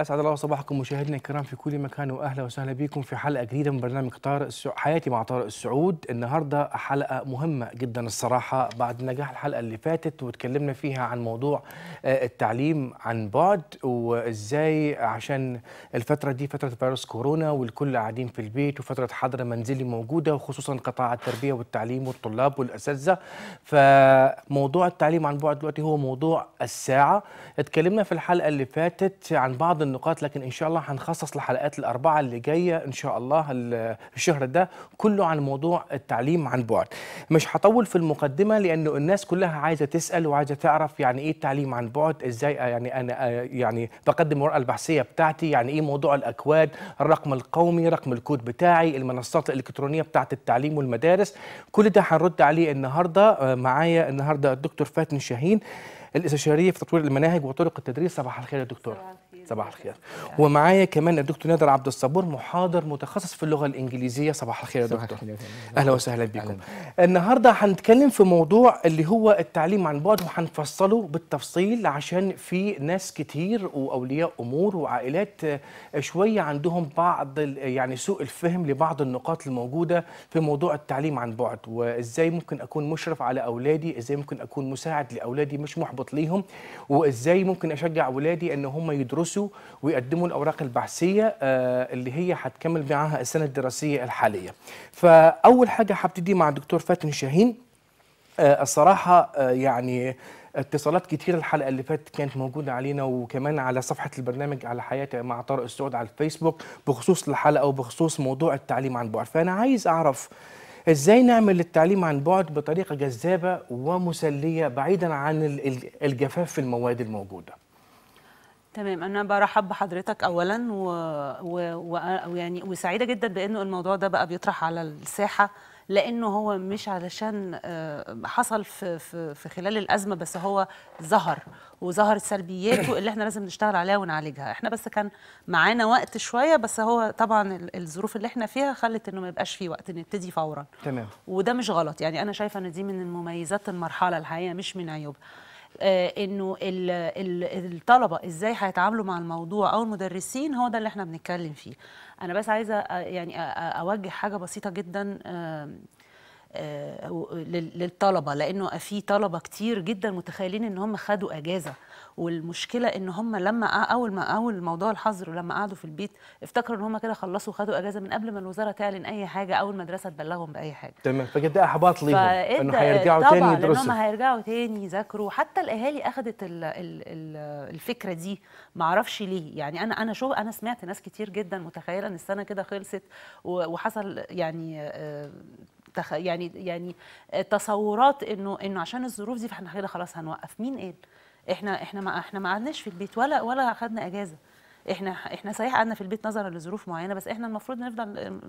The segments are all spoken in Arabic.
اسعد الله صباحكم مشاهدينا الكرام في كل مكان واهلا وسهلا بكم في حلقه جديده من برنامج طارق السع... حياتي مع طارق السعود النهارده حلقه مهمه جدا الصراحه بعد نجاح الحلقه اللي فاتت وتكلمنا فيها عن موضوع آه، التعليم عن بعد وازاي عشان الفتره دي فتره فيروس كورونا والكل قاعدين في البيت وفتره حضر منزلي موجوده وخصوصا قطاع التربيه والتعليم والطلاب والاساتذه فموضوع التعليم عن بعد دلوقتي هو موضوع الساعه اتكلمنا في الحلقه اللي فاتت عن بعض النقاط لكن ان شاء الله هنخصص لحلقات الاربعه اللي جايه ان شاء الله الشهر ده كله عن موضوع التعليم عن بعد مش هطول في المقدمه لانه الناس كلها عايزه تسال وعايزه تعرف يعني ايه التعليم عن بعد ازاي آه يعني انا آه يعني بقدم الورقه البحثيه بتاعتي يعني ايه موضوع الاكواد الرقم القومي رقم الكود بتاعي المنصات الالكترونيه بتاعه التعليم والمدارس كل ده هنرد عليه النهارده آه معايا النهارده الدكتور فاتن شاهين الاستشاريه في تطوير المناهج وطرق التدريس صباح الخير يا دكتور صباح الخير ومعايا كمان الدكتور نادر عبد الصبور محاضر متخصص في اللغه الانجليزيه صباح الخير يا دكتور اهلا وسهلا بكم النهارده هنتكلم في موضوع اللي هو التعليم عن بعد وهنفصله بالتفصيل عشان في ناس كتير واولياء امور وعائلات آه، شويه عندهم بعض يعني سوء الفهم لبعض النقاط الموجوده في موضوع التعليم عن بعد وازاي ممكن اكون مشرف على اولادي ازاي ممكن اكون مساعد لاولادي مش محبط ليهم وازاي ممكن اشجع اولادي ان هم يدرسوا يدرسوا ويقدموا الاوراق البحثيه آه، اللي هي هتكمل معاها السنه الدراسيه الحاليه. فاول حاجه هبتدي مع الدكتور فاتن شاهين آه، الصراحه آه، يعني اتصالات كتير الحلقه اللي فاتت كانت موجوده علينا وكمان على صفحه البرنامج على حياتي مع طارق السعود على الفيسبوك بخصوص الحلقه وبخصوص موضوع التعليم عن بعد فانا عايز اعرف ازاي نعمل التعليم عن بعد بطريقه جذابه ومسليه بعيدا عن الجفاف في المواد الموجوده تمام انا برحب بحضرتك اولا ويعني و... و... يعني، وسعيده جدا بانه الموضوع ده بقى بيطرح على الساحه لانه هو مش علشان آه، حصل في في, في خلال الازمه بس هو ظهر وظهر سلبياته اللي احنا لازم نشتغل عليها ونعالجها احنا بس كان معانا وقت شويه بس هو طبعا الظروف اللي احنا فيها خلت انه ما يبقاش في وقت نبتدي فورا تمام وده مش غلط يعني انا شايفه ان دي من مميزات المرحله الحقيقه مش من عيوبها آه، انه الطلبه ازاي هيتعاملوا مع الموضوع او المدرسين هو ده اللي احنا بنتكلم فيه انا بس عايزه آه، يعني اوجه حاجه بسيطه جدا آه، للطلبه لانه في طلبه كتير جدا متخيلين ان هم خدوا اجازه والمشكله ان هم لما اول ما اول موضوع الحظر لما قعدوا في البيت افتكروا ان هم كده خلصوا خدوا اجازه من قبل ما الوزاره تعلن اي حاجه او المدرسه تبلغهم باي حاجه تمام فجد احباط ليهم انه هيرجعوا تاني يدرسوا هم هيرجعوا تاني يذاكروا حتى الاهالي اخذت الـ الـ الـ الفكره دي ما اعرفش ليه يعني انا انا شو انا سمعت ناس كتير جدا متخيله ان السنه كده خلصت وحصل يعني آه، تخ... يعني يعني تصورات انه انه عشان الظروف دي فاحنا كده خلاص هنوقف مين قال؟ إيه؟ احنا احنا ما احنا ما قعدناش في البيت ولا ولا اخذنا اجازه احنا احنا صحيح قعدنا في البيت نظرا لظروف معينه بس احنا المفروض نفضل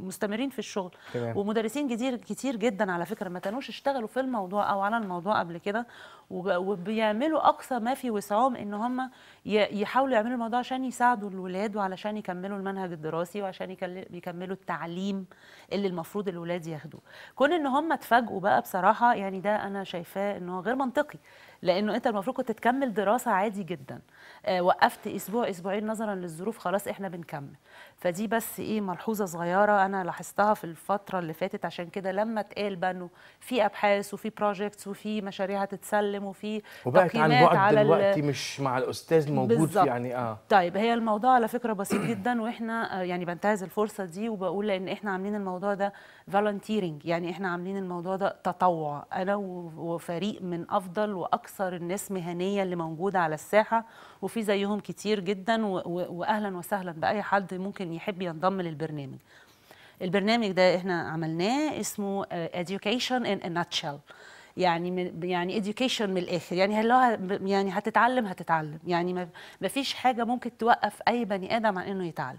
مستمرين في الشغل تمام. ومدرسين كتير كتير جدا على فكره ما كانوش اشتغلوا في الموضوع او على الموضوع قبل كده وبيعملوا اقصى ما في وسعهم ان هم يحاولوا يعملوا الموضوع عشان يساعدوا الولاد وعلشان يكملوا المنهج الدراسي وعشان يكملوا التعليم اللي المفروض الولاد ياخدوه كون ان هم اتفاجئوا بقى بصراحه يعني ده انا شايفاه ان هو غير منطقي لانه انت المفروض كنت تكمل دراسه عادي جدا آه وقفت اسبوع اسبوعين نظرا للظروف خلاص احنا بنكمل فدي بس ايه ملحوظه صغيره انا لاحظتها في الفتره اللي فاتت عشان كده لما اتقال بانه في ابحاث وفي بروجكتس وفي مشاريع هتتسلم وفي تقييمات عن بعد على دلوقتي مش مع الاستاذ موجود بالزبط. يعني اه طيب هي الموضوع على فكره بسيط جدا واحنا آه، يعني بنتهز الفرصه دي وبقول لان احنا عاملين الموضوع ده فالنتيرنج يعني احنا عاملين الموضوع ده تطوع انا وفريق من افضل واكثر اكثر الناس مهنيه اللي موجوده على الساحه وفي زيهم كتير جدا واهلا وسهلا باي حد ممكن يحب ينضم للبرنامج البرنامج ده احنا عملناه اسمه آه، education in a nutshell يعني يعني education من الاخر يعني هل يعني هتتعلم هتتعلم يعني ما فيش حاجه ممكن توقف اي بني ادم عن انه يتعلم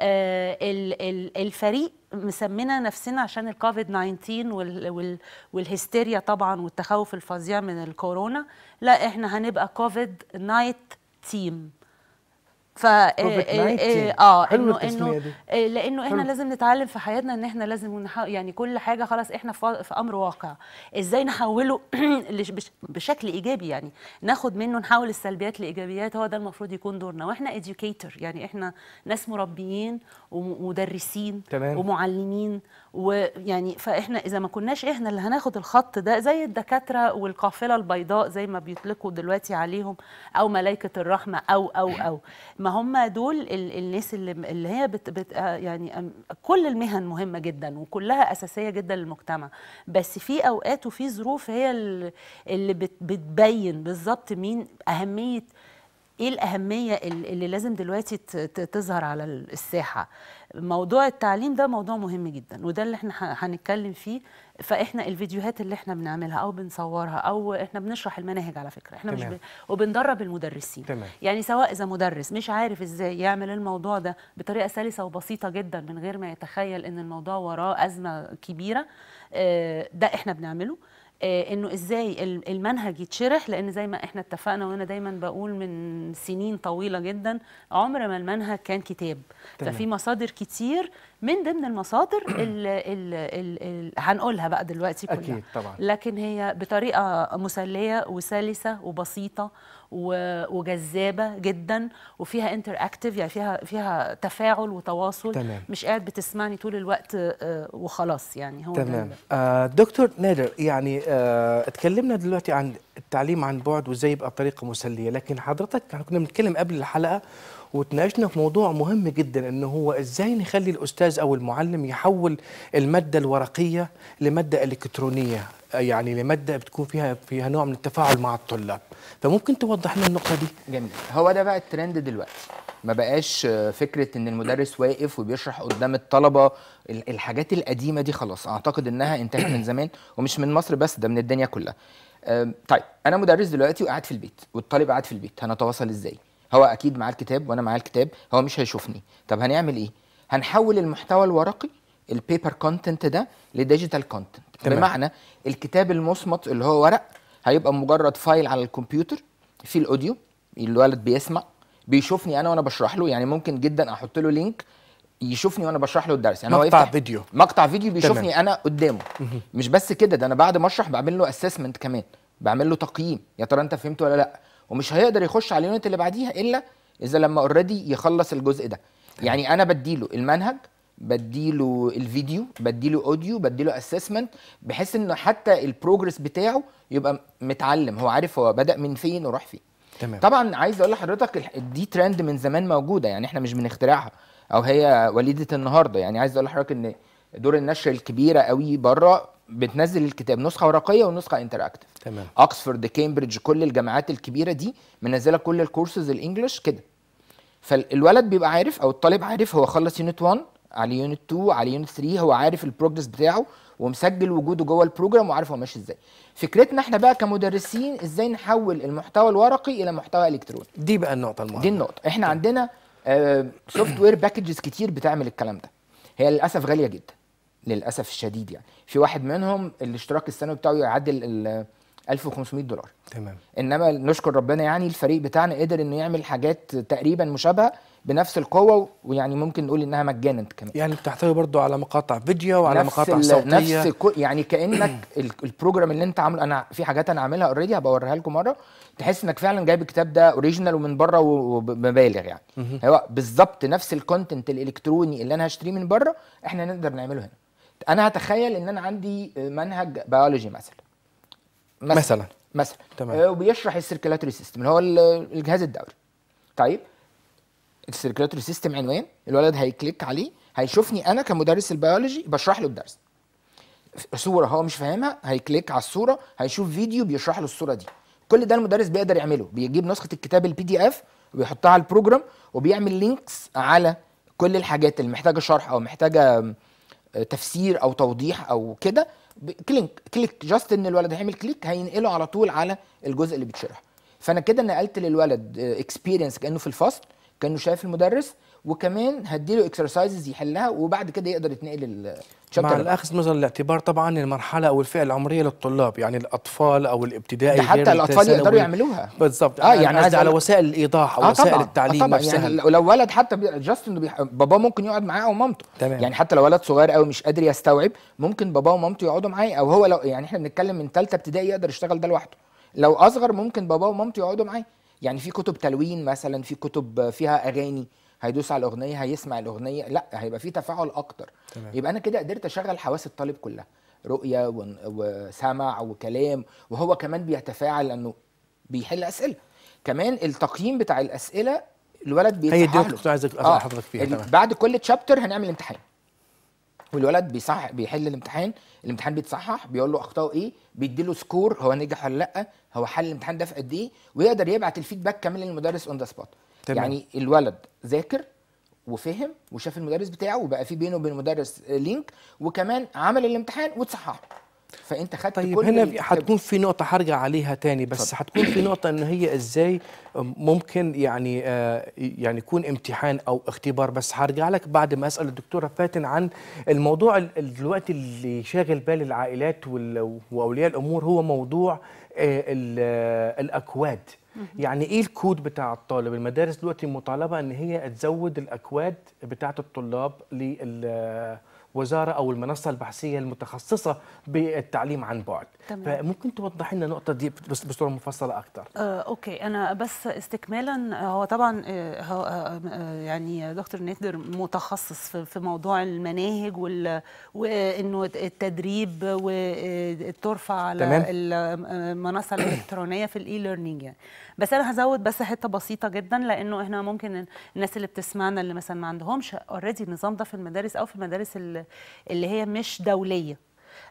آه، الفريق مسمينا نفسنا عشان الكوفيد 19 والهستيريا طبعا والتخوف الفظيع من الكورونا لا احنا هنبقى كوفيد نايت تيم ف إيه، إيه، إيه، اه انه انه لانه احنا حلو. لازم نتعلم في حياتنا ان احنا لازم يعني كل حاجه خلاص احنا في امر واقع ازاي نحوله بشكل ايجابي يعني ناخد منه نحول السلبيات لايجابيات هو ده المفروض يكون دورنا واحنا اديوكيتور يعني احنا ناس مربيين ومدرسين تمام. ومعلمين ويعني فاحنا اذا ما كناش احنا اللي هناخد الخط ده زي الدكاتره والقافله البيضاء زي ما بيطلقوا دلوقتي عليهم او ملائكه الرحمه او او او ما هم دول ال الناس اللي اللي هي بت بت آه، يعني كل المهن مهمه جدا وكلها اساسيه جدا للمجتمع بس في اوقات وفي ظروف هي اللي بت بتبين بالظبط مين اهميه ايه الاهميه اللي لازم دلوقتي تظهر على الساحه موضوع التعليم ده موضوع مهم جدا وده اللي احنا هنتكلم فيه فاحنا الفيديوهات اللي احنا بنعملها او بنصورها او احنا بنشرح المناهج على فكره احنا تمام. مش ب... وبندرب المدرسين تمام. يعني سواء اذا مدرس مش عارف ازاي يعمل الموضوع ده بطريقه سلسه وبسيطه جدا من غير ما يتخيل ان الموضوع وراه ازمه كبيره آه، ده احنا بنعمله آه، انه ازاي المنهج يتشرح لان زي ما احنا اتفقنا وانا دايما بقول من سنين طويله جدا عمر ما المنهج كان كتاب تمام. ففي مصادر كتير من ضمن المصادر اللي هنقولها بقى دلوقتي كلها أكيد طبعا لكن هي بطريقة مسلية وسلسة وبسيطة وجذابة جدا وفيها انتر اكتف يعني فيها فيها تفاعل وتواصل تمام. مش قاعد بتسمعني طول الوقت آه، وخلاص يعني هو تمام آه دكتور نادر يعني آه اتكلمنا دلوقتي عن التعليم عن بعد وازاي يبقى طريقة مسلية لكن حضرتك كنا بنتكلم قبل الحلقة وتناقشنا في موضوع مهم جدا ان هو ازاي نخلي الاستاذ او المعلم يحول الماده الورقيه لماده الكترونيه يعني لماده بتكون فيها فيها نوع من التفاعل مع الطلاب فممكن توضح لنا النقطه دي جميل هو ده بقى الترند دلوقتي ما بقاش آه، فكره ان المدرس واقف وبيشرح قدام الطلبه الحاجات القديمه دي خلاص اعتقد انها انتهت من زمان ومش من مصر بس ده من الدنيا كلها طيب انا مدرس دلوقتي وقاعد في البيت والطالب قاعد في البيت هنتواصل ازاي هو اكيد معاه الكتاب وانا معاه الكتاب هو مش هيشوفني طب هنعمل ايه هنحول المحتوى الورقي البيبر كونتنت ده لديجيتال كونتنت بمعنى الكتاب المصمت اللي هو ورق هيبقى مجرد فايل على الكمبيوتر فيه الاوديو الولد بيسمع بيشوفني انا وانا بشرح له يعني ممكن جدا احط له لينك يشوفني وانا بشرح له الدرس يعني مقطع هو فيديو مقطع فيديو بيشوفني تمام. انا قدامه مش بس كده ده انا بعد ما اشرح بعمل له اسسمنت كمان بعمل له تقييم يا ترى انت فهمت ولا لا ومش هيقدر يخش على اليونت اللي بعديها الا اذا لما اوريدي يخلص الجزء ده يعني انا بديله المنهج بديله الفيديو بديله اوديو بديله اسسمنت بحيث انه حتى البروجرس بتاعه يبقى متعلم هو عارف هو بدا من فين وراح فين تمام. طبعا عايز اقول لحضرتك دي ترند من زمان موجوده يعني احنا مش بنخترعها او هي وليده النهارده يعني عايز اقول لحضرتك ان دور النشر الكبيره قوي بره بتنزل الكتاب نسخه ورقيه ونسخه انتراكتيف تمام اوكسفورد كامبريدج كل الجامعات الكبيره دي منزله كل الكورسز الانجليش كده فالولد بيبقى عارف او الطالب عارف هو خلص يونت 1 على يونت 2 على يونت 3 هو عارف البروجرس بتاعه ومسجل وجوده جوه البروجرام وعارف هو ماشي ازاي فكرتنا احنا بقى كمدرسين ازاي نحول المحتوى الورقي الى محتوى الكتروني دي بقى النقطه المهمه دي النقطه احنا عندنا سوفت وير باكجز كتير بتعمل الكلام ده هي للاسف غاليه جدا للاسف الشديد يعني في واحد منهم الاشتراك السنوي بتاعه يعادل 1500 دولار تمام انما نشكر ربنا يعني الفريق بتاعنا قدر انه يعمل حاجات تقريبا مشابهه بنفس القوه ويعني ممكن نقول انها مجانا كمان يعني بتحتوي برضو على مقاطع فيديو وعلى نفس مقاطع صوتيه نفس يعني كانك البروجرام اللي انت عامله انا في حاجات انا عاملها اوريدي هبوريها لكم مره تحس انك فعلا جايب الكتاب ده اوريجينال ومن بره ومبالغ يعني هو بالظبط نفس الكونتنت الالكتروني اللي انا هشتريه من بره احنا نقدر نعمله هنا انا هتخيل ان انا عندي منهج بيولوجي مثلا مثلا مثلا, مثلا. تمام آه، وبيشرح السيركيلاتوري سيستم اللي هو الجهاز الدوري طيب السيركيلاتوري سيستم عنوان الولد هيكليك عليه هيشوفني انا كمدرس البيولوجي بشرح له الدرس صوره هو مش فاهمها هيكليك على الصوره هيشوف فيديو بيشرح له الصوره دي كل ده المدرس بيقدر يعمله بيجيب نسخه الكتاب البي دي اف وبيحطها على البروجرام وبيعمل لينكس على كل الحاجات اللي محتاجه شرح او محتاجه تفسير او توضيح او كده كليك كليك جاست ان الولد هيعمل كليك هينقله على طول على الجزء اللي بيتشرح فانا كده نقلت للولد اكسبيرينس آه، كانه في الفصل كانه شايف المدرس وكمان هديله اكسرسايزز يحلها وبعد كده يقدر يتنقل مع الاخذ نظر الاعتبار طبعا المرحله او الفئه العمريه للطلاب يعني الاطفال او الابتدائي حتى الاطفال يقدروا يعملوها بالضبط آه يعني عايز على وسائل الايضاح آه، او آه وسائل طبعًا. آه، التعليم آه طبعًا يعني لو ولد حتى جاست انه بيح... باباه ممكن يقعد معاه او مامته تمام. يعني حتى لو ولد صغير قوي مش قادر يستوعب ممكن باباه ومامته يقعدوا معاه او هو لو يعني احنا بنتكلم من ثالثه ابتدائي يقدر يشتغل ده لوحده لو اصغر ممكن باباه ومامته يقعدوا معاه يعني في كتب تلوين مثلا في كتب فيها اغاني هيدوس على الاغنيه هيسمع الاغنيه لا هيبقى في تفاعل اكتر تمام. يبقى انا كده قدرت اشغل حواس الطالب كلها رؤيه وسمع وكلام وهو كمان بيتفاعل لانه بيحل اسئله كمان التقييم بتاع الاسئله الولد بيصحح له دي كنت عايز آه، حضرتك فيها تمام. بعد كل تشابتر هنعمل امتحان والولد بيصح بيحل الامتحان الامتحان بيتصحح بيقول له اخطائه ايه بيديله سكور هو نجح ولا لا هو حل الامتحان ده في قد ايه ويقدر يبعت الفيدباك كامل للمدرس اون ذا سبوت تمام. يعني الولد ذاكر وفهم وشاف المدرس بتاعه وبقى في بينه وبين المدرس لينك وكمان عمل الامتحان وتصححه فانت خدت طيب كل هنا هتكون في نقطه هرجع عليها تاني بس هتكون في نقطه ان هي ازاي ممكن يعني آه يعني يكون امتحان او اختبار بس هرجع لك بعد ما اسال الدكتوره فاتن عن الموضوع دلوقتي اللي شاغل بال العائلات واولياء الامور هو موضوع آه, آه، الاكواد يعني ايه الكود بتاع الطالب المدارس دلوقتي مطالبه ان هي تزود الاكواد بتاعه الطلاب لل الوزاره او المنصه البحثيه المتخصصه بالتعليم عن بعد تمام. فممكن توضح لنا النقطه دي بصوره مفصله اكثر آه، اوكي انا بس استكمالا هو طبعا آه، آه،, آه، يعني دكتور نيدر متخصص في موضوع المناهج وال... وانه التدريب والترفع على تمام. المنصه الالكترونيه في الاي ليرنينج يعني بس انا هزود بس حته بسيطه جدا لانه احنا ممكن الناس اللي بتسمعنا اللي مثلا ما عندهمش اوريدي النظام ده في المدارس او في المدارس اللي اللي هي مش دوليه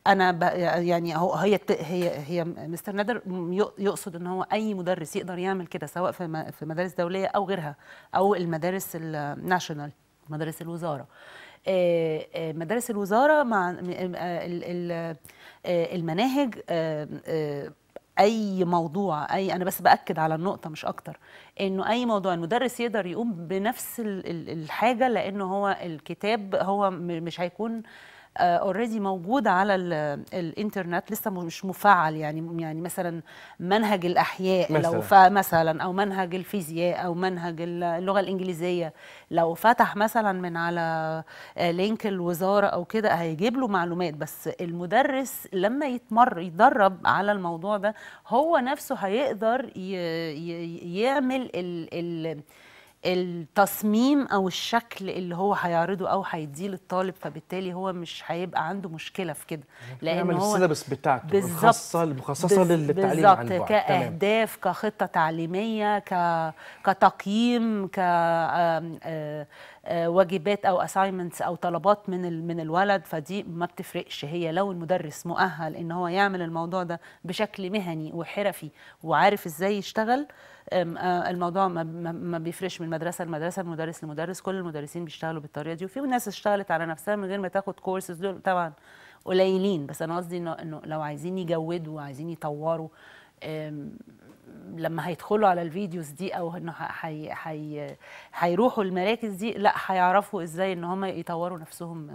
انا يعني هو هي هي هي مستر نادر يقصد ان هو اي مدرس يقدر يعمل كده سواء في مدارس دوليه او غيرها او المدارس الناشونال مدارس الوزاره مدارس الوزاره مع المناهج اي موضوع اي انا بس باكد على النقطه مش اكتر انه اي موضوع المدرس يقدر يقوم بنفس الحاجه لانه هو الكتاب هو مش هيكون اوريدي آه، موجود على الانترنت لسه مش مفعل يعني يعني مثلا منهج الاحياء مثلا. لو مثلا او منهج الفيزياء او منهج اللغه الانجليزيه لو فتح مثلا من على آه، لينك الوزاره او كده هيجيب له معلومات بس المدرس لما يتمر يتدرب على الموضوع ده هو نفسه هيقدر يعمل ال ال التصميم او الشكل اللي هو هيعرضه او هيديه للطالب فبالتالي هو مش هيبقى عنده مشكله في كده لان يعمل هو السيلابس بتاعته الخاصه المخصصه للتعليم عن بعد كاهداف تمام. كخطه تعليميه ك كتقييم ك آه، آه، واجبات او اساينمنتس او طلبات من من الولد فدي ما بتفرقش هي لو المدرس مؤهل ان هو يعمل الموضوع ده بشكل مهني وحرفي وعارف ازاي يشتغل آه، الموضوع ما بيفرقش من مدرسه لمدرسه من مدرس لمدرس كل المدرسين بيشتغلوا بالطريقه دي وفي ناس اشتغلت على نفسها من غير ما تاخد كورسز دول طبعا قليلين بس انا قصدي انه لو عايزين يجودوا وعايزين يطوروا لما هيدخلوا على الفيديوز دي او انه حي حي هيروحوا المراكز دي لا هيعرفوا ازاي ان هم يطوروا نفسهم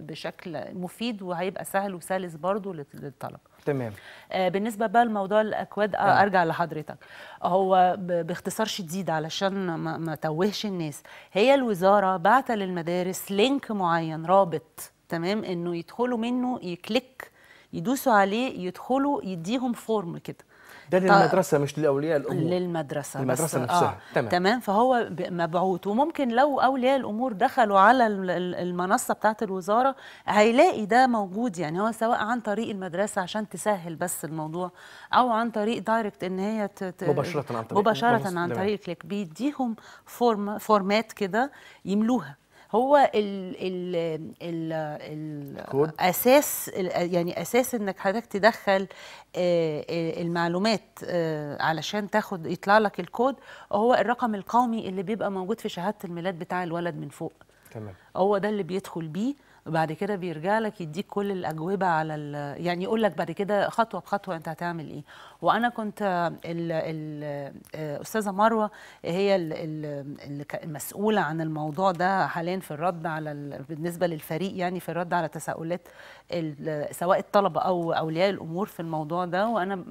بشكل مفيد وهيبقى سهل وسلس برضو للطلبه تمام آه، بالنسبه بقى لموضوع الاكواد آه. آه. ارجع لحضرتك هو باختصار شديد علشان ما, ما توهش الناس هي الوزاره بعت للمدارس لينك معين رابط تمام انه يدخلوا منه يكليك يدوسوا عليه يدخلوا يديهم فورم كده ده للمدرسه طيب. مش لاولياء الامور للمدرسه المدرسه آه. نفسها آه. تمام تمام فهو مبعوث وممكن لو اولياء الامور دخلوا على المنصه بتاعه الوزاره هيلاقي ده موجود يعني هو سواء عن طريق المدرسه عشان تسهل بس الموضوع او عن طريق دايركت ان هي تت... مباشره عن طريق مباشره عن طريق كليك بيديهم فورم فورمات كده يملوها هو ال ال ال ال اساس يعني اساس انك حضرتك تدخل آه، آه، المعلومات آه، علشان تاخد يطلع لك الكود هو الرقم القومي اللي بيبقى موجود في شهاده الميلاد بتاع الولد من فوق تمام هو ده اللي بيدخل بيه بعد كده بيرجع لك يديك كل الاجوبه على يعني يقول لك بعد كده خطوه بخطوه انت هتعمل ايه وانا كنت الاستاذه آه، مروه هي المسؤوله عن الموضوع ده حاليا في الرد على بالنسبه للفريق يعني في الرد على تساؤلات سواء الطلبه او اولياء الامور في الموضوع ده وانا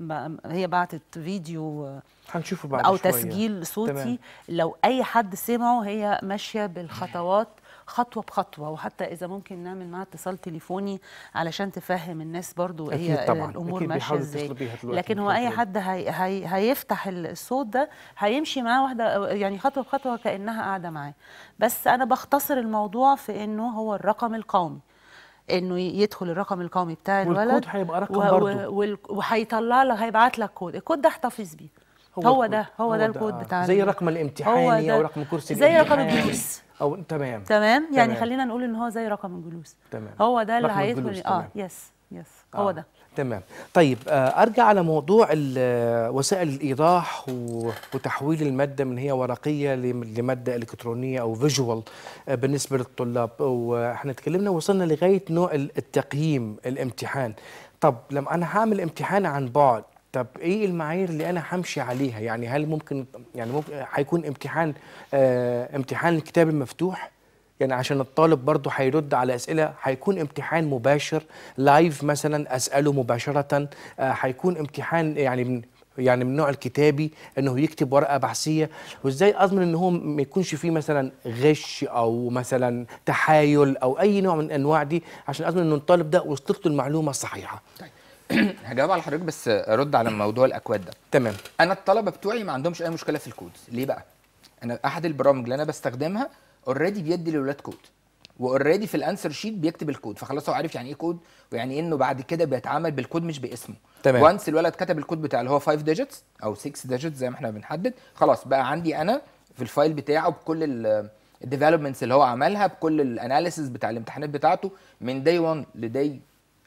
هي بعتت فيديو هنشوفه بعد او شوية. تسجيل صوتي تمام. لو اي حد سمعه هي ماشيه بالخطوات خطوه بخطوه وحتى اذا ممكن نعمل معاها اتصال تليفوني علشان تفهم الناس برضو هي إيه طبعًا. الامور ماشيه ازاي لكن هو اي حد هي هي هيفتح الصوت ده هيمشي معاه واحده يعني خطوه بخطوه كانها قاعده معاه بس انا بختصر الموضوع في انه هو الرقم القومي انه يدخل الرقم القومي بتاع الولد والكود هيبقى رقم برضه وهيطلع لك هيبعت لك كود الكود ده احتفظ بيه هو, هو ده هو, هو ده, ده الكود بتاعنا زي رقم الامتحاني او رقم كرسي زي رقم الجلوس او تمام تمام يعني تمام. خلينا نقول ان هو زي رقم الجلوس تمام هو ده اللي هيدخل اه يس يس آه. هو ده تمام طيب آه، ارجع على موضوع آه، وسائل الايضاح وتحويل الماده من هي ورقيه لماده الكترونيه او فيجوال آه، بالنسبه للطلاب واحنا اتكلمنا وصلنا لغايه نوع التقييم الامتحان طب لما انا هعمل امتحان عن بعد طب ايه المعايير اللي انا همشي عليها يعني هل ممكن يعني ممكن هيكون امتحان آه امتحان الكتاب المفتوح يعني عشان الطالب برضه هيرد على اسئله هيكون امتحان مباشر لايف مثلا اساله مباشره آه هيكون امتحان يعني من يعني من نوع الكتابي انه يكتب ورقه بحثيه وازاي اضمن ان هو ما يكونش فيه مثلا غش او مثلا تحايل او اي نوع من انواع دي عشان اضمن ان الطالب ده وصلت له المعلومه الصحيحه طيب. هجاوب على حضرتك بس ارد على موضوع الاكواد ده تمام انا الطلبه بتوعي ما عندهمش اي مشكله في الكودز ليه بقى انا احد البرامج اللي انا بستخدمها اوريدي بيدي للولاد كود واوريدي في الانسر شيت بيكتب الكود فخلاص هو عارف يعني ايه كود ويعني انه بعد كده بيتعامل بالكود مش باسمه تمام وانس الولد كتب الكود بتاع اللي هو 5 ديجيتس او 6 ديجيتس زي ما احنا بنحدد خلاص بقى عندي انا في الفايل بتاعه بكل الديفلوبمنتس اللي هو عملها بكل الاناليسز بتاع الامتحانات بتاعته من داي 1 لداي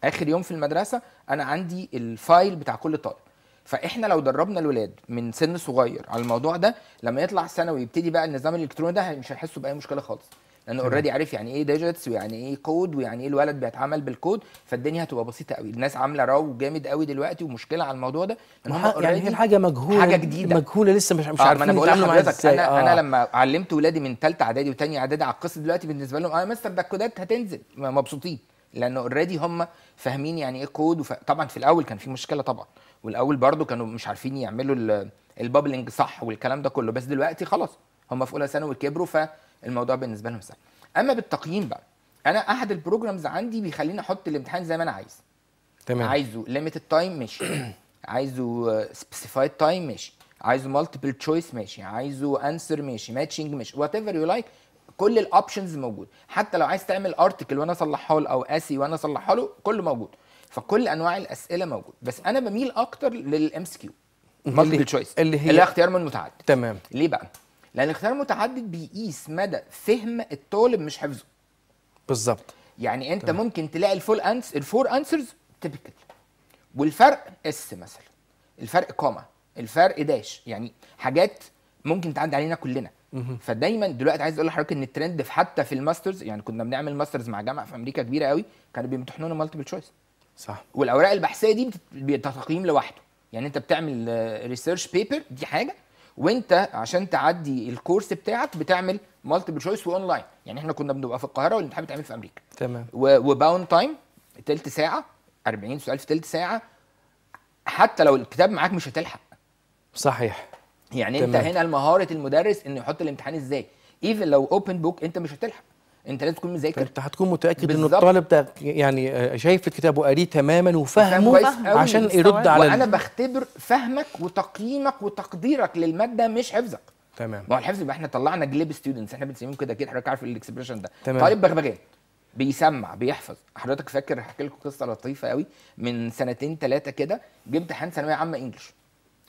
اخر يوم في المدرسه انا عندي الفايل بتاع كل طالب فاحنا لو دربنا الولاد من سن صغير على الموضوع ده لما يطلع ثانوي ويبتدي بقى النظام الالكتروني ده مش هيحسوا باي مشكله خالص لان اوريدي عارف يعني ايه ديجيتس ويعني ايه كود ويعني ايه الولد بيتعامل بالكود فالدنيا هتبقى بسيطه قوي الناس عامله راو جامد قوي دلوقتي ومشكله على الموضوع ده يعني هي حاجه مجهوله حاجه جديده مجهوله لسه مش مش آه، عارفين انا بقول لحضرتك انا آه. انا لما علمت ولادي من ثالثه اعدادي وثانيه اعدادي على القصه دلوقتي بالنسبه لهم اه مستر ده الكودات هتنزل مبسوطين لانه اوريدي هم فاهمين يعني ايه كود وف... طبعا في الاول كان في مشكله طبعا والاول برضو كانوا مش عارفين يعملوا البابلنج صح والكلام ده كله بس دلوقتي خلاص هم في اولى ثانوي كبروا فالموضوع بالنسبه لهم سهل اما بالتقييم بقى انا احد البروجرامز عندي بيخليني احط الامتحان زي ما انا عايز تمام عايزه ليميتد تايم ماشي عايزه سبيسيفايد تايم ماشي عايزه مالتيبل تشويس ماشي عايزه انسر ماشي ماتشنج ماشي وات ايفر يو لايك كل الاوبشنز موجود حتى لو عايز تعمل ارتكل وانا اصلحها له او اسي وانا اصلحها له كله موجود فكل انواع الاسئله موجود بس انا بميل اكتر للام اس كيو مالتي تشويس اللي هي اللي اختيار من متعدد تمام ليه بقى لان الاختيار المتعدد بيقيس مدى فهم الطالب مش حفظه بالظبط يعني انت تمام. ممكن تلاقي الفول انس الفور انسرز تيبيكال والفرق اس مثلا الفرق كوما الفرق داش يعني حاجات ممكن تعدي علينا كلنا فدايما دلوقتي عايز اقول لحضرتك ان الترند في حتى في الماسترز يعني كنا بنعمل ماسترز مع جامعه في امريكا كبيره قوي كانوا بيمتحنونا مالتيبل تشويس صح والاوراق البحثيه دي بتقييم لوحده يعني انت بتعمل ريسيرش بيبر دي حاجه وانت عشان تعدي الكورس بتاعك بتعمل مالتيبل تشويس واونلاين يعني احنا كنا بنبقى في القاهره والامتحان بتعمل في امريكا تمام وباوند تايم تلت ساعه 40 سؤال في تلت ساعه حتى لو الكتاب معاك مش هتلحق صحيح يعني تمام. انت هنا مهاره المدرس انه يحط الامتحان ازاي ايفن لو اوبن بوك انت مش هتلحق انت لازم تكون مذاكر انت هتكون متاكد ان الطالب ده يعني آه، شايف الكتاب وقاريه تماما وفاهمه عشان يرد على وانا بختبر فهمك وتقييمك وتقديرك للماده مش حفظك تمام ما هو الحفظ يبقى احنا طلعنا جليب ستودنتس احنا بنسميهم كده اكيد حضرتك عارف الاكسبريشن ده تمام. طالب بغبغان بيسمع بيحفظ حضرتك فاكر هحكي لكم قصه لطيفه قوي من سنتين ثلاثه كده جبت امتحان ثانويه عامه انجلش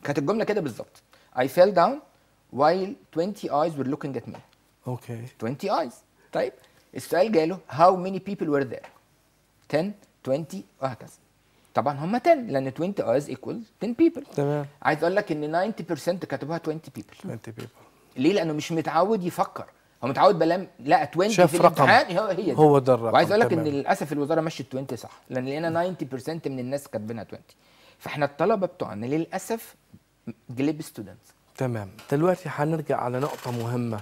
كانت الجمله كده بالظبط I fell down while 20 eyes were looking at me. Okay. 20 eyes. طيب السؤال جاله how many people were there? 10 20 وهكذا. طبعا هم 10 لان 20 eyes equals 10 people. تمام. عايز اقول لك ان 90% كتبوها 20 people. 20 people. ليه؟ لانه مش متعود يفكر. هو متعود بلام لقى 20 شاف في الامتحان هو هي دي. هو ده الرقم وعايز اقول لك ان للاسف الوزاره مشت 20 صح لان لقينا 90% من الناس كاتبينها 20 فاحنا الطلبه بتوعنا للاسف جليب ستودنتس تمام دلوقتي هنرجع على نقطه مهمه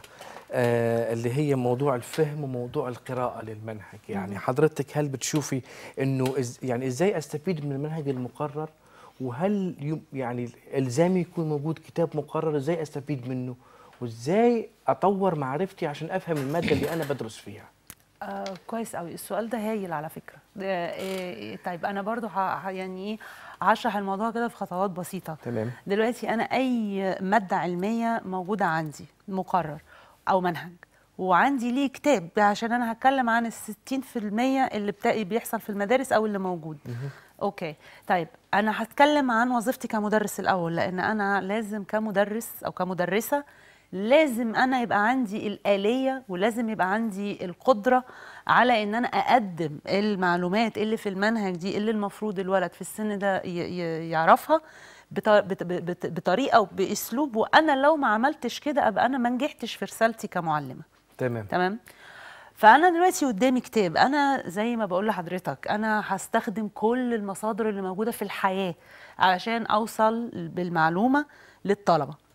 آه اللي هي موضوع الفهم وموضوع القراءة للمنهج يعني حضرتك هل بتشوفي انه إز يعني ازاي استفيد من المنهج المقرر وهل يعني الزامي يكون موجود كتاب مقرر ازاي استفيد منه وازاي اطور معرفتي عشان افهم المادة اللي انا بدرس فيها آه كويس قوي السؤال ده هايل على فكرة آه إيه طيب انا برضو يعني ايه هشرح الموضوع كده في خطوات بسيطه تمام دلوقتي انا اي ماده علميه موجوده عندي مقرر او منهج وعندي ليه كتاب عشان انا هتكلم عن ال 60% اللي بيحصل في المدارس او اللي موجود اوكي طيب انا هتكلم عن وظيفتي كمدرس الاول لان انا لازم كمدرس او كمدرسه لازم انا يبقى عندي الاليه ولازم يبقى عندي القدره على ان انا اقدم المعلومات اللي في المنهج دي اللي المفروض الولد في السن ده يعرفها بطريقه وباسلوب وانا لو ما عملتش كده ابقى انا ما نجحتش في رسالتي كمعلمه تمام تمام فانا دلوقتي قدامي كتاب انا زي ما بقول لحضرتك انا هستخدم كل المصادر اللي موجوده في الحياه علشان اوصل بالمعلومه للطلبه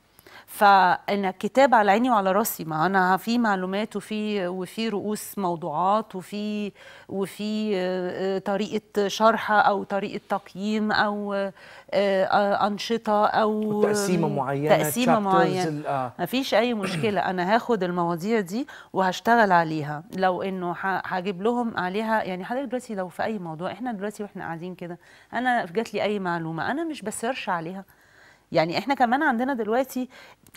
فانا كتاب على عيني وعلى راسي ما انا في معلومات وفي وفي رؤوس موضوعات وفي وفي آه، آه، طريقه شرح او طريقه تقييم او آه، انشطه او تقسيمه معينه تقسيمه معينه ما فيش اي مشكله انا هاخد المواضيع دي وهشتغل عليها لو انه هجيب لهم عليها يعني حضرتك دلوقتي لو في اي موضوع احنا دلوقتي واحنا قاعدين كده انا جات لي اي معلومه انا مش بسيرش عليها يعني احنا كمان عندنا دلوقتي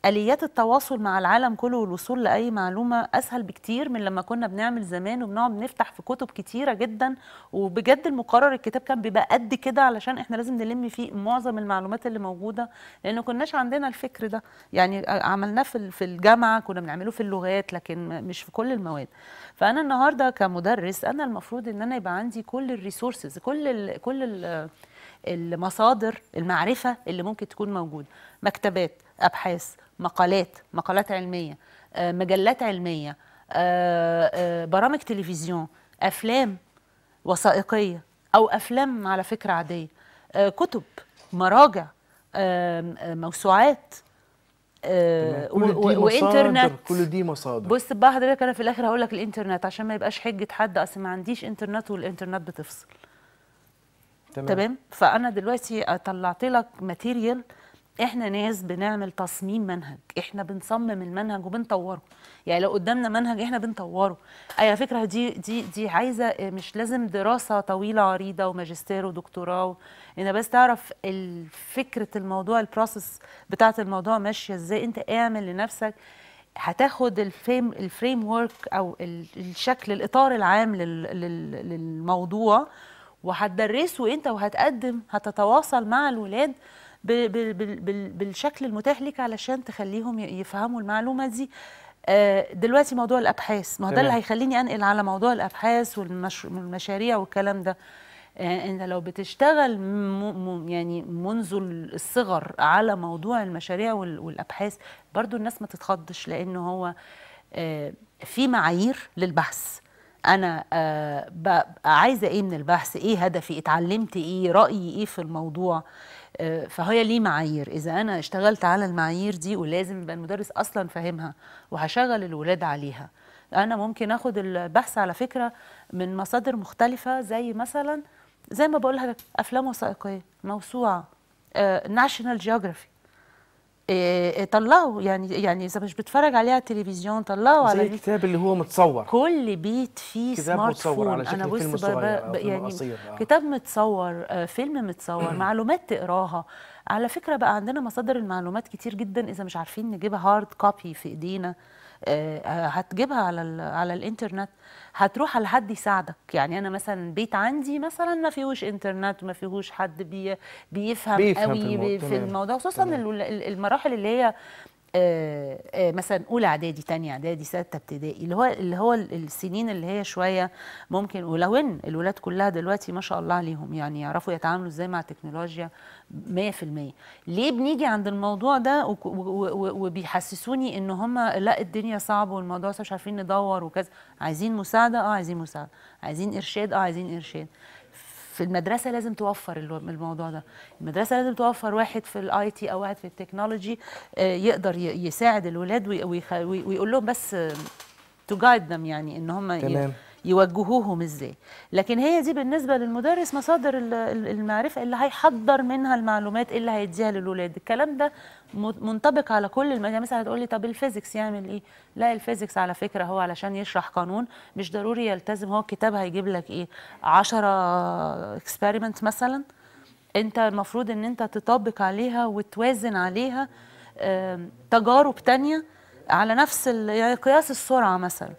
اليات التواصل مع العالم كله والوصول لاي معلومه اسهل بكتير من لما كنا بنعمل زمان وبنقعد نفتح في كتب كتيره جدا وبجد المقرر الكتاب كان بيبقى قد كده علشان احنا لازم نلم فيه معظم المعلومات اللي موجوده لان كناش عندنا الفكر ده يعني عملناه في في الجامعه كنا بنعمله في اللغات لكن مش في كل المواد فانا النهارده كمدرس انا المفروض ان انا يبقى عندي كل الريسورسز كل الـ كل ال المصادر المعرفه اللي ممكن تكون موجوده مكتبات ابحاث مقالات مقالات علميه آه، مجلات علميه آه، آه، برامج تلفزيون افلام وثائقيه او افلام على فكره عاديه كتب مراجع موسوعات كل دي وانترنت كل دي مصادر بص بقى حضرتك انا في الاخر هقول لك الانترنت عشان ما يبقاش حجه حد اصل ما عنديش انترنت والانترنت بتفصل تمام, تمام؟ فانا دلوقتي طلعت لك ماتيريال احنا ناس بنعمل تصميم منهج احنا بنصمم المنهج وبنطوره يعني لو قدامنا منهج احنا بنطوره اي فكره دي دي دي عايزه مش لازم دراسه طويله عريضه وماجستير ودكتوراه انا بس تعرف فكره الموضوع البروسس بتاعه الموضوع ماشيه ازاي انت اعمل لنفسك هتاخد الفريم الفريم ورك او الشكل الاطار العام للموضوع وهتدرسه انت وهتقدم هتتواصل مع الولاد بالشكل المتاح لك علشان تخليهم يفهموا المعلومه دي آه، دلوقتي موضوع الابحاث ما هو ده اللي هيخليني انقل على موضوع الابحاث والمشاريع والكلام ده آه، انت لو بتشتغل يعني منذ الصغر على موضوع المشاريع والابحاث برضو الناس ما تتخضش لانه هو آه، في معايير للبحث انا آه، عايزه ايه من البحث ايه هدفي اتعلمت ايه رايي ايه في الموضوع آه، فهي ليه معايير اذا انا اشتغلت على المعايير دي ولازم يبقى المدرس اصلا فاهمها وهشغل الولاد عليها انا ممكن اخد البحث على فكره من مصادر مختلفه زي مثلا زي ما بقول لك افلام وثائقيه موسوعه ناشونال آه، جيوغرافي آه، آه، طلعوا يعني يعني اذا مش بتفرج عليها على التلفزيون طلعوا على الكتاب اللي هو متصور كل بيت فيه سمارت فون على شكل انا بص فيلم صغير يعني آه. كتاب متصور فيلم متصور معلومات تقراها على فكره بقى عندنا مصادر المعلومات كتير جدا اذا مش عارفين نجيبها هارد كوبي في ايدينا آه، آه، هتجيبها على على الانترنت هتروح على حد يساعدك يعني انا مثلا بيت عندي مثلا ما فيهوش انترنت وما فيهوش حد بي بيفهم, بيفهم قوي في الموضوع خصوصا المراحل اللي هي آه، آه، مثلا اولى اعدادي ثانيه اعدادي سته ابتدائي اللي هو اللي هو السنين اللي هي شويه ممكن ولو ان الولاد كلها دلوقتي ما شاء الله عليهم يعني يعرفوا يتعاملوا ازاي مع التكنولوجيا 100% ليه بنيجي عند الموضوع ده وبيحسسوني ان هم لا الدنيا صعبه والموضوع مش عارفين ندور وكذا عايزين مساعده اه عايزين مساعده عايزين ارشاد اه عايزين ارشاد في المدرسه لازم توفر الموضوع ده المدرسه لازم توفر واحد في الاي تي او واحد في التكنولوجي آه، يقدر يساعد الولاد ويقول لهم بس تو جايد يعني ان هم تمام. يوجهوهم ازاي لكن هي دي بالنسبه للمدرس مصادر المعرفه اللي هيحضر منها المعلومات اللي هيديها للولاد الكلام ده منطبق على كل المجال يعني مثلا هتقول لي طب الفيزيكس يعمل ايه لا الفيزيكس على فكره هو علشان يشرح قانون مش ضروري يلتزم هو الكتاب هيجيب لك ايه 10 اكسبيرمنت مثلا انت المفروض ان انت تطبق عليها وتوازن عليها تجارب تانية على نفس يعني قياس السرعه مثلا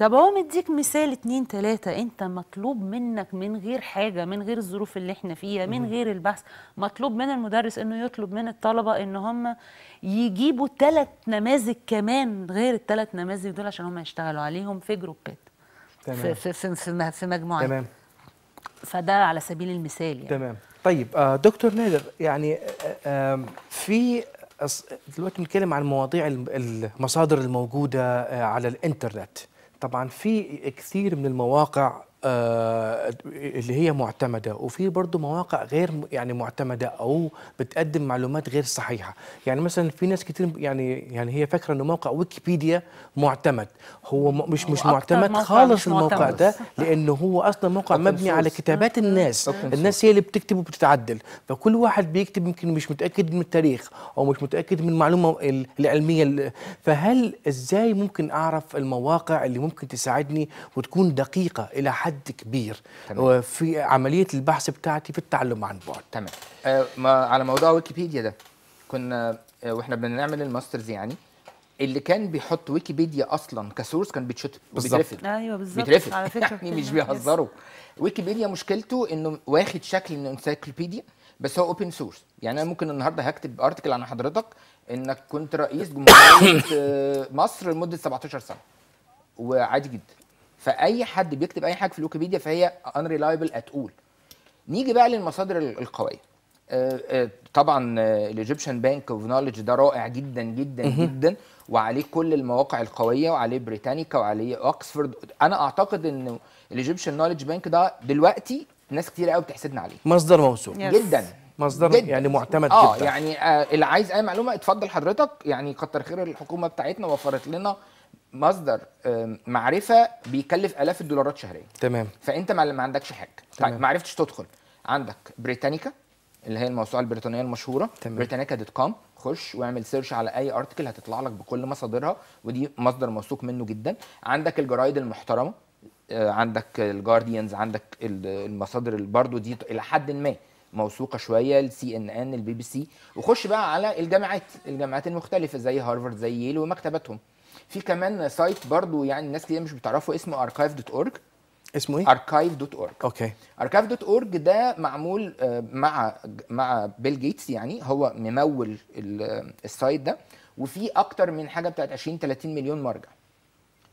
طب هو مديك مثال اتنين تلاتة انت مطلوب منك من غير حاجة من غير الظروف اللي احنا فيها من غير البحث مطلوب من المدرس انه يطلب من الطلبة ان هم يجيبوا تلات نماذج كمان غير التلات نماذج دول عشان هم يشتغلوا عليهم في جروبات تمام. في, في, في, في مجموعات تمام فده على سبيل المثال يعني تمام طيب آه، دكتور نادر يعني آه، في دلوقتي بنتكلم عن مواضيع المصادر الموجوده آه، على الانترنت طبعا في كثير من المواقع آه، اللي هي معتمده وفي برضه مواقع غير يعني معتمده او بتقدم معلومات غير صحيحه يعني مثلا في ناس كتير يعني يعني هي فاكره أنه موقع ويكيبيديا معتمد هو مش مش معتمد خالص الموقع ده لانه هو اصلا موقع مبني على كتابات الناس الناس هي اللي بتكتب وبتتعدل فكل واحد بيكتب يمكن مش متاكد من التاريخ او مش متاكد من المعلومه العلميه فهل ازاي ممكن اعرف المواقع اللي ممكن تساعدني وتكون دقيقه الى حد حد كبير تمام. آه، في عمليه البحث بتاعتي في التعلم عن بعد تمام آه، ما على موضوع ويكيبيديا ده كنا آه، واحنا بنعمل الماسترز يعني اللي كان بيحط ويكيبيديا اصلا كسورس كان بيتشتم بيترفض ايوه بالظبط بيترفض على فكره يعني مش بيهزروا ويكيبيديا مشكلته انه واخد شكل من انسايكلوبيديا بس هو اوبن سورس يعني انا ممكن النهارده هكتب ارتكل عن حضرتك انك كنت رئيس جمهوريه مصر لمده 17 سنه وعادي جدا فاي حد بيكتب اي حاجه في الويكيبيديا فهي انريلايبل ات اول نيجي بقى للمصادر القويه آه، آه، طبعا آه، الايجيبشن بانك اوف نولج ده رائع جدا جدا جدا وعليه كل المواقع القويه وعليه بريتانيكا وعليه اوكسفورد انا اعتقد ان الايجيبشن نولج بانك ده دلوقتي ناس كتير قوي بتحسدنا عليه مصدر موثوق جدا مصدر جداً. يعني معتمد آه جدا يعني، آه يعني اللي عايز اي معلومه اتفضل حضرتك يعني كتر خير الحكومه بتاعتنا وفرت لنا مصدر معرفه بيكلف الاف الدولارات شهريا تمام فانت ما عندكش حاجه طيب ما عرفتش تدخل عندك بريتانيكا اللي هي الموسوعه البريطانيه المشهوره تمام. بريتانيكا دوت كوم خش واعمل سيرش على اي ارتكل هتطلع لك بكل مصادرها ودي مصدر موثوق منه جدا عندك الجرايد المحترمه آه، عندك الجارديانز عندك المصادر برضو دي الى حد ما موثوقه شويه السي ان ان البي بي سي وخش بقى على الجامعات الجامعات المختلفه زي هارفارد زي ييل ومكتباتهم في كمان سايت برضو يعني الناس كتير مش بتعرفه اسمه اركايف دوت اورج اسمه ايه؟ اركايف دوت اورج اوكي اركايف دوت اورج ده معمول آه، مع مع بيل جيتس يعني هو ممول آه، السايت ده وفي اكتر من حاجه بتاعت 20 30 مليون مرجع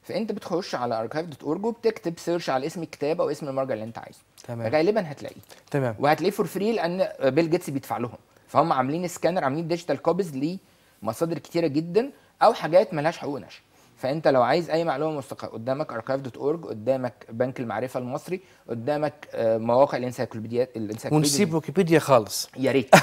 فانت بتخش على اركايف دوت اورج وبتكتب سيرش على اسم الكتاب او اسم المرجع اللي انت عايزه تمام غالبا هتلاقيه تمام وهتلاقيه فور فري لان آه، بيل جيتس بيدفع لهم فهم عاملين سكانر عاملين ديجيتال كوبيز لمصادر كتيره جدا او حاجات ملهاش حقوق نشر فانت لو عايز اي معلومه مستقله قدامك اركايف دوت اورج قدامك بنك المعرفه المصري قدامك آه، مواقع الانسايكلوبيديات الانسايكلوبيديا ونسيب ويكيبيديا خالص يا ريت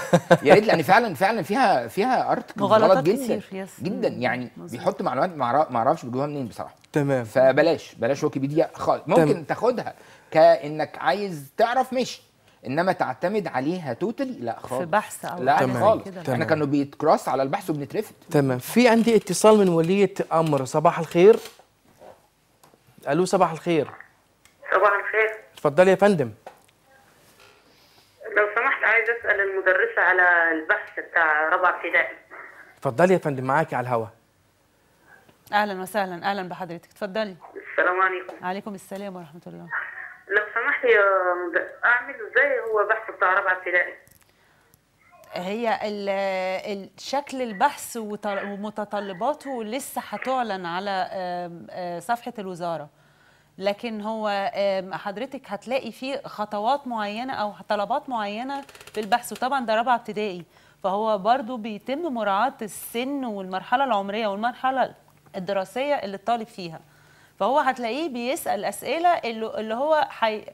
يا ريت لان فعلا فعلا فيها فيها ارتكلز غلط جدا جدا يعني بيحط معلومات ما اعرفش بيجيبوها منين بصراحه تمام فبلاش بلاش ويكيبيديا خالص ممكن تاخدها كانك عايز تعرف ماشي انما تعتمد عليها توتالي لا خالص في بحث او لا تمام. خالص تمام. احنا كانوا بيتكراس على البحث وبنترفد تمام في عندي اتصال من وليه امر صباح الخير الو صباح الخير صباح الخير اتفضلي يا فندم لو سمحت عايز اسال المدرسه على البحث بتاع رابعه ابتدائي اتفضلي يا فندم معاكي على الهوا اهلا وسهلا اهلا بحضرتك اتفضلي السلام عليكم وعليكم السلام ورحمه الله لو سمحت اعمل ازاي هو بحث بتاع رابعه ابتدائي هي شكل البحث ومتطلباته لسه هتعلن على صفحه الوزاره لكن هو حضرتك هتلاقي فيه خطوات معينه او طلبات معينه البحث وطبعا ده رابعه ابتدائي فهو برضو بيتم مراعاه السن والمرحله العمريه والمرحله الدراسيه اللي الطالب فيها فهو هتلاقيه بيسال اسئله اللي هو حي...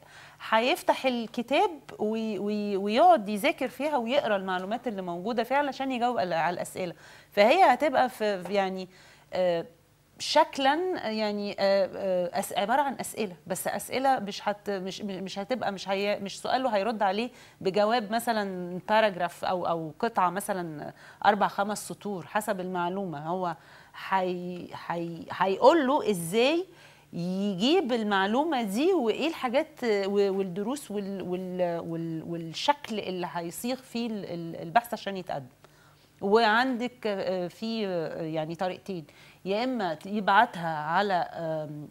هيفتح الكتاب ويقعد يذاكر فيها ويقرا المعلومات اللي موجوده فيها علشان يجاوب على الاسئله فهي هتبقى في يعني آه، شكلا يعني آه، آه، عباره عن اسئله بس اسئله مش هت مش مش هتبقى مش هي مش سؤاله هيرد عليه بجواب مثلا باراجراف او او قطعه مثلا اربع خمس سطور حسب المعلومه هو هيقول حي... حي... له ازاي يجيب المعلومه دي وايه الحاجات والدروس وال... وال... وال... والشكل اللي هيصيغ فيه البحث عشان يتقدم وعندك آه، في آه، يعني طريقتين يا اما يبعتها على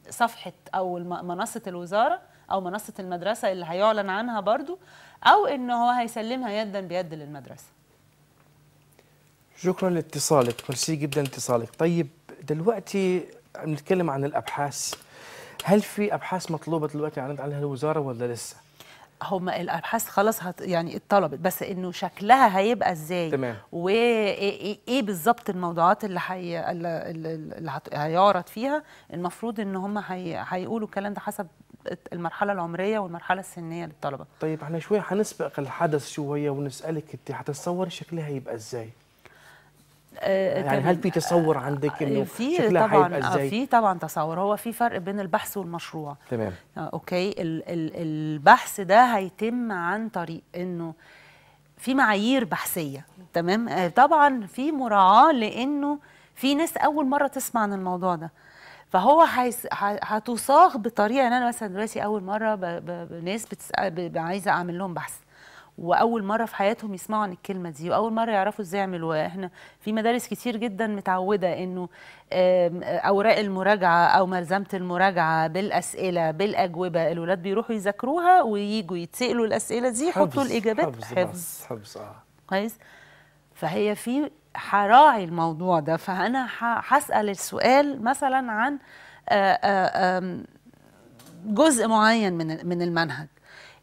صفحه او منصه الوزاره او منصه المدرسه اللي هيعلن عنها برضو او ان هو هيسلمها يدا بيد للمدرسه شكرا لاتصالك مرسي جدا اتصالك طيب دلوقتي بنتكلم عن الابحاث هل في ابحاث مطلوبه دلوقتي عرض عليها الوزاره ولا لسه هم الابحاث خلاص هت يعني اتطلبت بس انه شكلها هيبقى ازاي تمام وايه إيه، إيه بالظبط الموضوعات اللي هي اللي هت... هيعرض فيها المفروض ان هم هي... هيقولوا الكلام ده حسب المرحله العمريه والمرحله السنيه للطلبه طيب احنا شويه هنسبق الحدث شويه ونسالك انت هتتصور شكلها هيبقى ازاي آه، يعني هل في تصور عندك آه، انه شكلها طبعا آه، ازاي؟ في طبعا تصور هو في فرق بين البحث والمشروع تمام اوكي البحث ده هيتم عن طريق انه في معايير بحثيه تمام طبعا في مراعاه لانه في ناس اول مره تسمع عن الموضوع ده فهو حيس... هتصاغ بطريقه يعني انا مثلا دلوقتي اول مره ب... ب... ناس بتسأل ب... عايزه اعمل لهم بحث واول مره في حياتهم يسمعوا عن الكلمه دي واول مره يعرفوا ازاي يعملوها احنا في مدارس كتير جدا متعوده انه اوراق المراجعه او ملزمه المراجعه بالاسئله بالاجوبه الاولاد بيروحوا يذاكروها وييجوا يتسالوا الاسئله دي يحطوا الاجابات حفظ حفظ حفظ اه كويس فهي في حراعي الموضوع ده فانا هسال السؤال مثلا عن آه، آه، جزء معين من من المنهج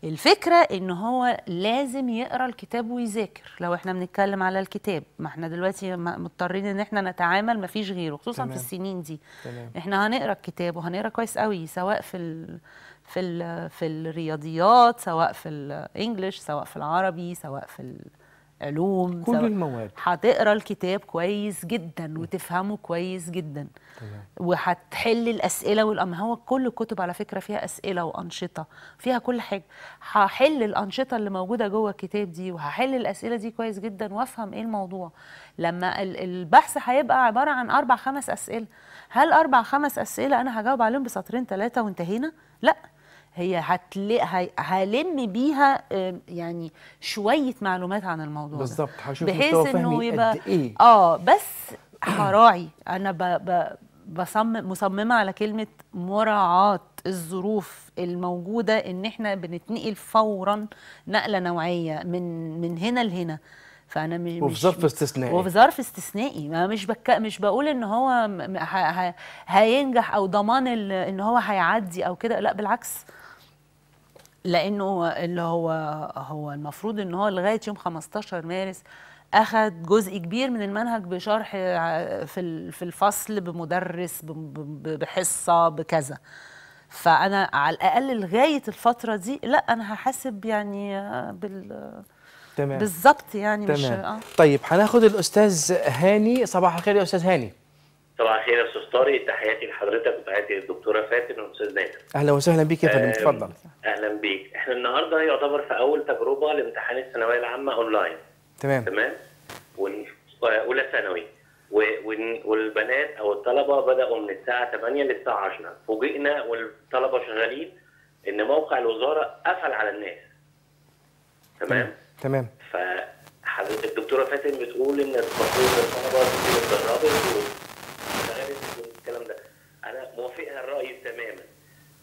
الفكرة ان هو لازم يقرا الكتاب ويذاكر لو احنا بنتكلم على الكتاب ما احنا دلوقتي مضطرين ان احنا نتعامل ما فيش غيره خصوصا تمام. في السنين دي تمام. احنا هنقرا الكتاب وهنقرا كويس قوي سواء في ال... في ال... في الرياضيات سواء في الانجليش سواء في العربي سواء في ال... علوم كل المواد هتقرا الكتاب كويس جدا وتفهمه كويس جدا وهتحل الاسئله والأم هو كل الكتب على فكره فيها اسئله وانشطه فيها كل حاجه هحل الانشطه اللي موجوده جوه الكتاب دي وهحل الاسئله دي كويس جدا وافهم ايه الموضوع لما البحث هيبقى عباره عن اربع خمس اسئله هل اربع خمس اسئله انا هجاوب عليهم بسطرين ثلاثه وانتهينا لا هي هتلاقي هلم بيها يعني شويه معلومات عن الموضوع بالظبط هشوف بحيث انه يبقى إيه؟ اه بس هراعي انا ب... ب... بصمم مصممه على كلمه مراعاه الظروف الموجوده ان احنا بنتنقل فورا نقله نوعيه من من هنا لهنا فانا مش وفي ظرف استثنائي وفي ظرف استثنائي ما مش بك مش بقول ان هو ه... ه... هينجح او ضمان ال... ان هو هيعدي او كده لا بالعكس لانه اللي هو هو المفروض ان هو لغايه يوم 15 مارس اخذ جزء كبير من المنهج بشرح في في الفصل بمدرس بحصه بكذا فانا على الاقل لغايه الفتره دي لا انا هحاسب يعني بال بالظبط يعني تمام. مش آه. طيب هناخد الاستاذ هاني صباح الخير يا استاذ هاني صباح الخير يا استاذ طارق تحياتي لحضرتك وتحياتي للدكتوره فاتن والاستاذ نادر اهلا وسهلا بيك يا فندم اتفضل اهلا بيك احنا النهارده يعتبر في اول تجربه لامتحان الثانويه العامه اونلاين تمام تمام اولى ثانوي والبنات او الطلبه بداوا من الساعه 8 للساعه 10 فوجئنا والطلبه شغالين ان موقع الوزاره قفل على الناس تمام تمام فحضرتك الدكتوره فاتن بتقول ان المفروض الطلبه تتدربوا انا موافقها الراي تماما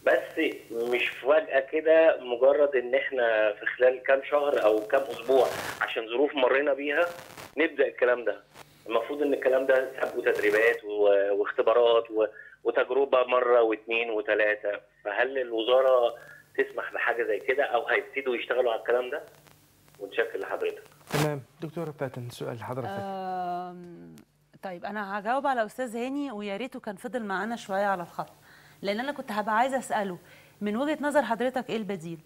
بس مش فجاه كده مجرد ان احنا في خلال كام شهر او كام اسبوع عشان ظروف مرينا بيها نبدا الكلام ده المفروض ان الكلام ده سابقه تدريبات واختبارات وتجربه مره واثنين وثلاثه فهل الوزاره تسمح بحاجه زي كده او هيبتدوا يشتغلوا على الكلام ده؟ متشكر لحضرتك. تمام دكتوره فاتن سؤال لحضرتك. طيب انا هجاوب على استاذ هاني ويا ريته كان فضل معانا شويه على الخط لان انا كنت هبقى عايزه اساله من وجهه نظر حضرتك ايه البديل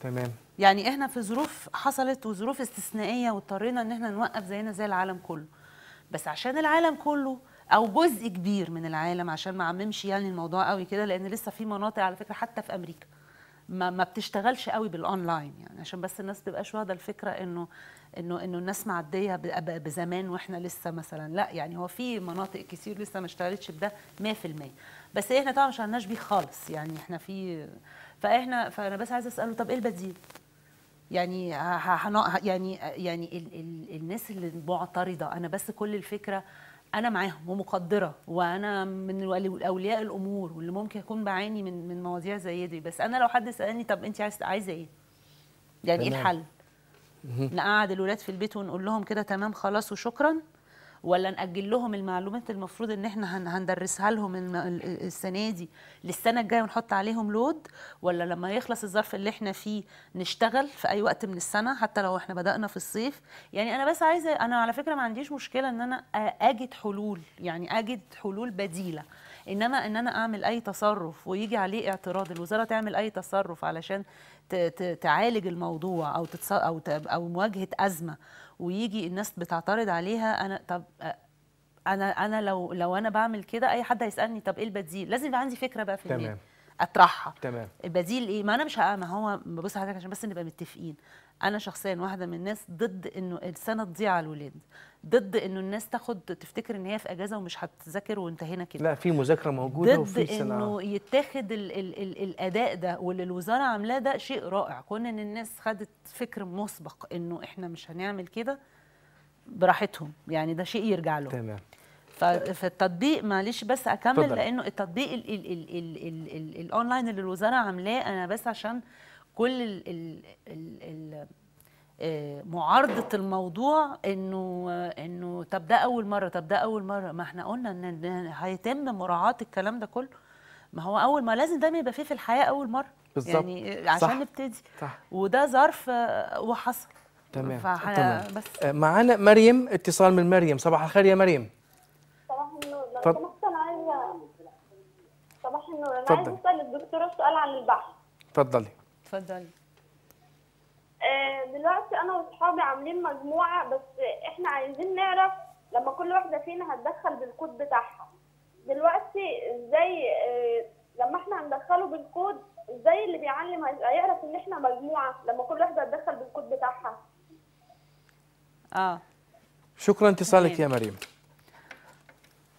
تمام يعني احنا في ظروف حصلت وظروف استثنائيه واضطرينا ان احنا نوقف زينا زي العالم كله بس عشان العالم كله او جزء كبير من العالم عشان ما عممش يعني الموضوع قوي كده لان لسه في مناطق على فكره حتى في امريكا ما, ما بتشتغلش قوي بالاونلاين يعني عشان بس الناس تبقاش واخده الفكره انه انه انه الناس معديه بزمان واحنا لسه مثلا لا يعني هو في مناطق كتير لسه ما اشتغلتش بده 100% بس احنا طبعا ما عندناش بيه خالص يعني احنا في فاحنا فانا بس عايزه اساله طب ايه البديل؟ يعني يعني يعني ال ال الناس اللي معترضه انا بس كل الفكره انا معاهم ومقدره وانا من اولياء الامور واللي ممكن اكون بعاني من من مواضيع زي دي بس انا لو حد سالني طب انت عايز عايزه ايه يعني ايه الحل نقعد الولاد في البيت ونقول لهم كده تمام خلاص وشكرا ولا ناجل لهم المعلومات المفروض ان احنا هندرسها لهم السنه دي للسنه الجايه ونحط عليهم لود ولا لما يخلص الظرف اللي احنا فيه نشتغل في اي وقت من السنه حتى لو احنا بدانا في الصيف يعني انا بس عايزه انا على فكره ما عنديش مشكله ان انا اجد حلول يعني اجد حلول بديله انما ان انا اعمل اي تصرف ويجي عليه اعتراض الوزاره تعمل اي تصرف علشان تعالج الموضوع او او او مواجهه ازمه ويجي الناس بتعترض عليها انا طب انا انا لو لو انا بعمل كده اي حد هيسالني طب ايه البديل لازم يبقى عندي فكره بقى في تمام. اطرحها تمام البديل ايه ما انا مش ما هو بص حضرتك عشان بس نبقى متفقين انا شخصيا واحده من الناس ضد انه السنه تضيع على الولاد ضد انه الناس تاخد تفتكر ان هي في اجازه ومش هتذاكر وانتهينا كده لا في مذاكره موجوده ضد وفي سنة. انه يتاخد الـ الـ الـ الاداء ده واللي الوزاره عاملاه ده شيء رائع كون ان الناس خدت فكر مسبق انه احنا مش هنعمل كده براحتهم يعني ده شيء يرجع لهم تمام فالتطبيق معلش بس اكمل فضل. لانه التطبيق الاونلاين اللي الوزاره عاملاه انا بس عشان كل ال ال ال ال آه، معارضه الموضوع انه انه طب ده اول مره طب ده اول مره ما احنا قلنا ان هيتم مراعاه الكلام ده كله ما هو اول ما لازم دايما يبقى فيه في الحياه اول مره بالظبط يعني عشان صح. نبتدي صح. وده ظرف آه، وحصل تمام تمام بس آه، معانا مريم اتصال من مريم صباح الخير يا مريم صباح النور لو سمحت انا عايزه صباح النور انا عايزه اسال الدكتوره سؤال عن البحث اتفضلي اتفضلي آه، دلوقتي انا واصحابي عاملين مجموعه بس احنا عايزين نعرف لما كل واحده فينا هتدخل بالكود بتاعها دلوقتي ازاي آه، لما احنا هندخله بالكود ازاي اللي بيعلم هيعرف ان احنا مجموعه لما كل واحده هتدخل بالكود بتاعها اه شكرا اتصالك يا مريم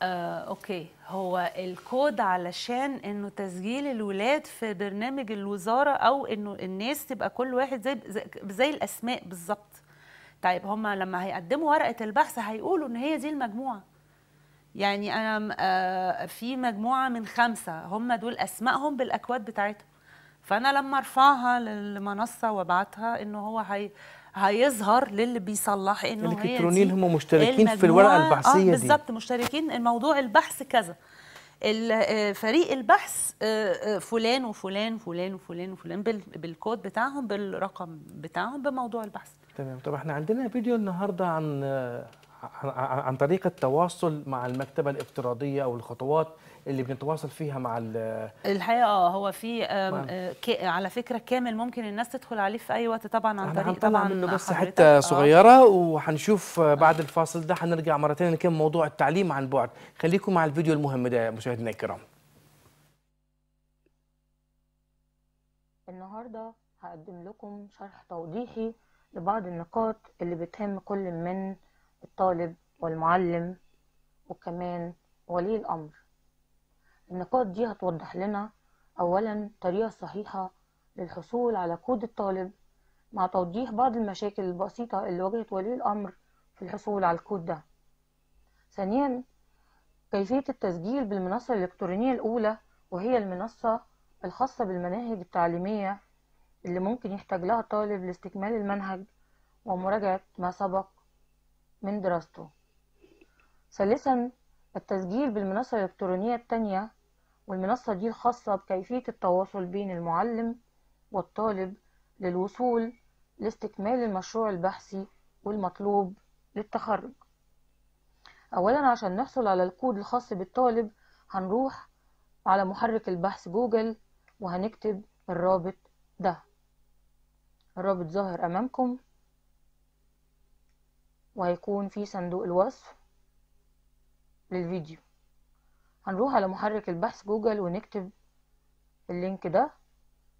آه، اوكي هو الكود علشان انه تسجيل الولاد في برنامج الوزاره او انه الناس تبقى كل واحد زي زي الاسماء بالظبط طيب هم لما هيقدموا ورقه البحث هيقولوا ان هي دي المجموعه يعني انا آه في مجموعه من خمسه هم دول اسمائهم بالاكواد بتاعتهم فانا لما ارفعها للمنصه وابعتها انه هو هي هيظهر للي بيصلح انه الالكترونيين هم مشتركين في الورقه آه، البحثيه آه دي بالظبط مشتركين الموضوع البحث كذا آه، فريق البحث آه، فلان وفلان فلان وفلان وفلان بالكود بتاعهم بالرقم بتاعهم بموضوع البحث تمام طب احنا عندنا فيديو النهارده عن عن طريقه التواصل مع المكتبه الافتراضيه او الخطوات اللي بنتواصل فيها مع الحقيقه اه هو في آه، على فكره كامل ممكن الناس تدخل عليه في اي وقت طبعا عن طريق طبعا منه بس حته آه. صغيره وهنشوف آه، بعد الفاصل ده هنرجع مره ثانيه نكمل موضوع التعليم عن بعد خليكم مع الفيديو المهم ده مشاهدينا الكرام النهارده هقدم لكم شرح توضيحي لبعض النقاط اللي بتهم كل من الطالب والمعلم وكمان ولي الأمر النقاط دي هتوضح لنا أولا الطريقة الصحيحة للحصول على كود الطالب مع توضيح بعض المشاكل البسيطة اللي واجهت ولي الأمر في الحصول على الكود ده ثانيا كيفية التسجيل بالمنصة الإلكترونية الأولى وهي المنصة الخاصة بالمناهج التعليمية اللي ممكن يحتاج لها الطالب لاستكمال المنهج ومراجعة ما سبق من دراسته ثالثا التسجيل بالمنصة الإلكترونية التانية والمنصة دي خاصة بكيفية التواصل بين المعلم والطالب للوصول لاستكمال المشروع البحثي والمطلوب للتخرج أولا عشان نحصل على الكود الخاص بالطالب هنروح على محرك البحث جوجل وهنكتب الرابط ده الرابط ظاهر أمامكم وهيكون في صندوق الوصف للفيديو هنروح على محرك البحث جوجل ونكتب اللينك ده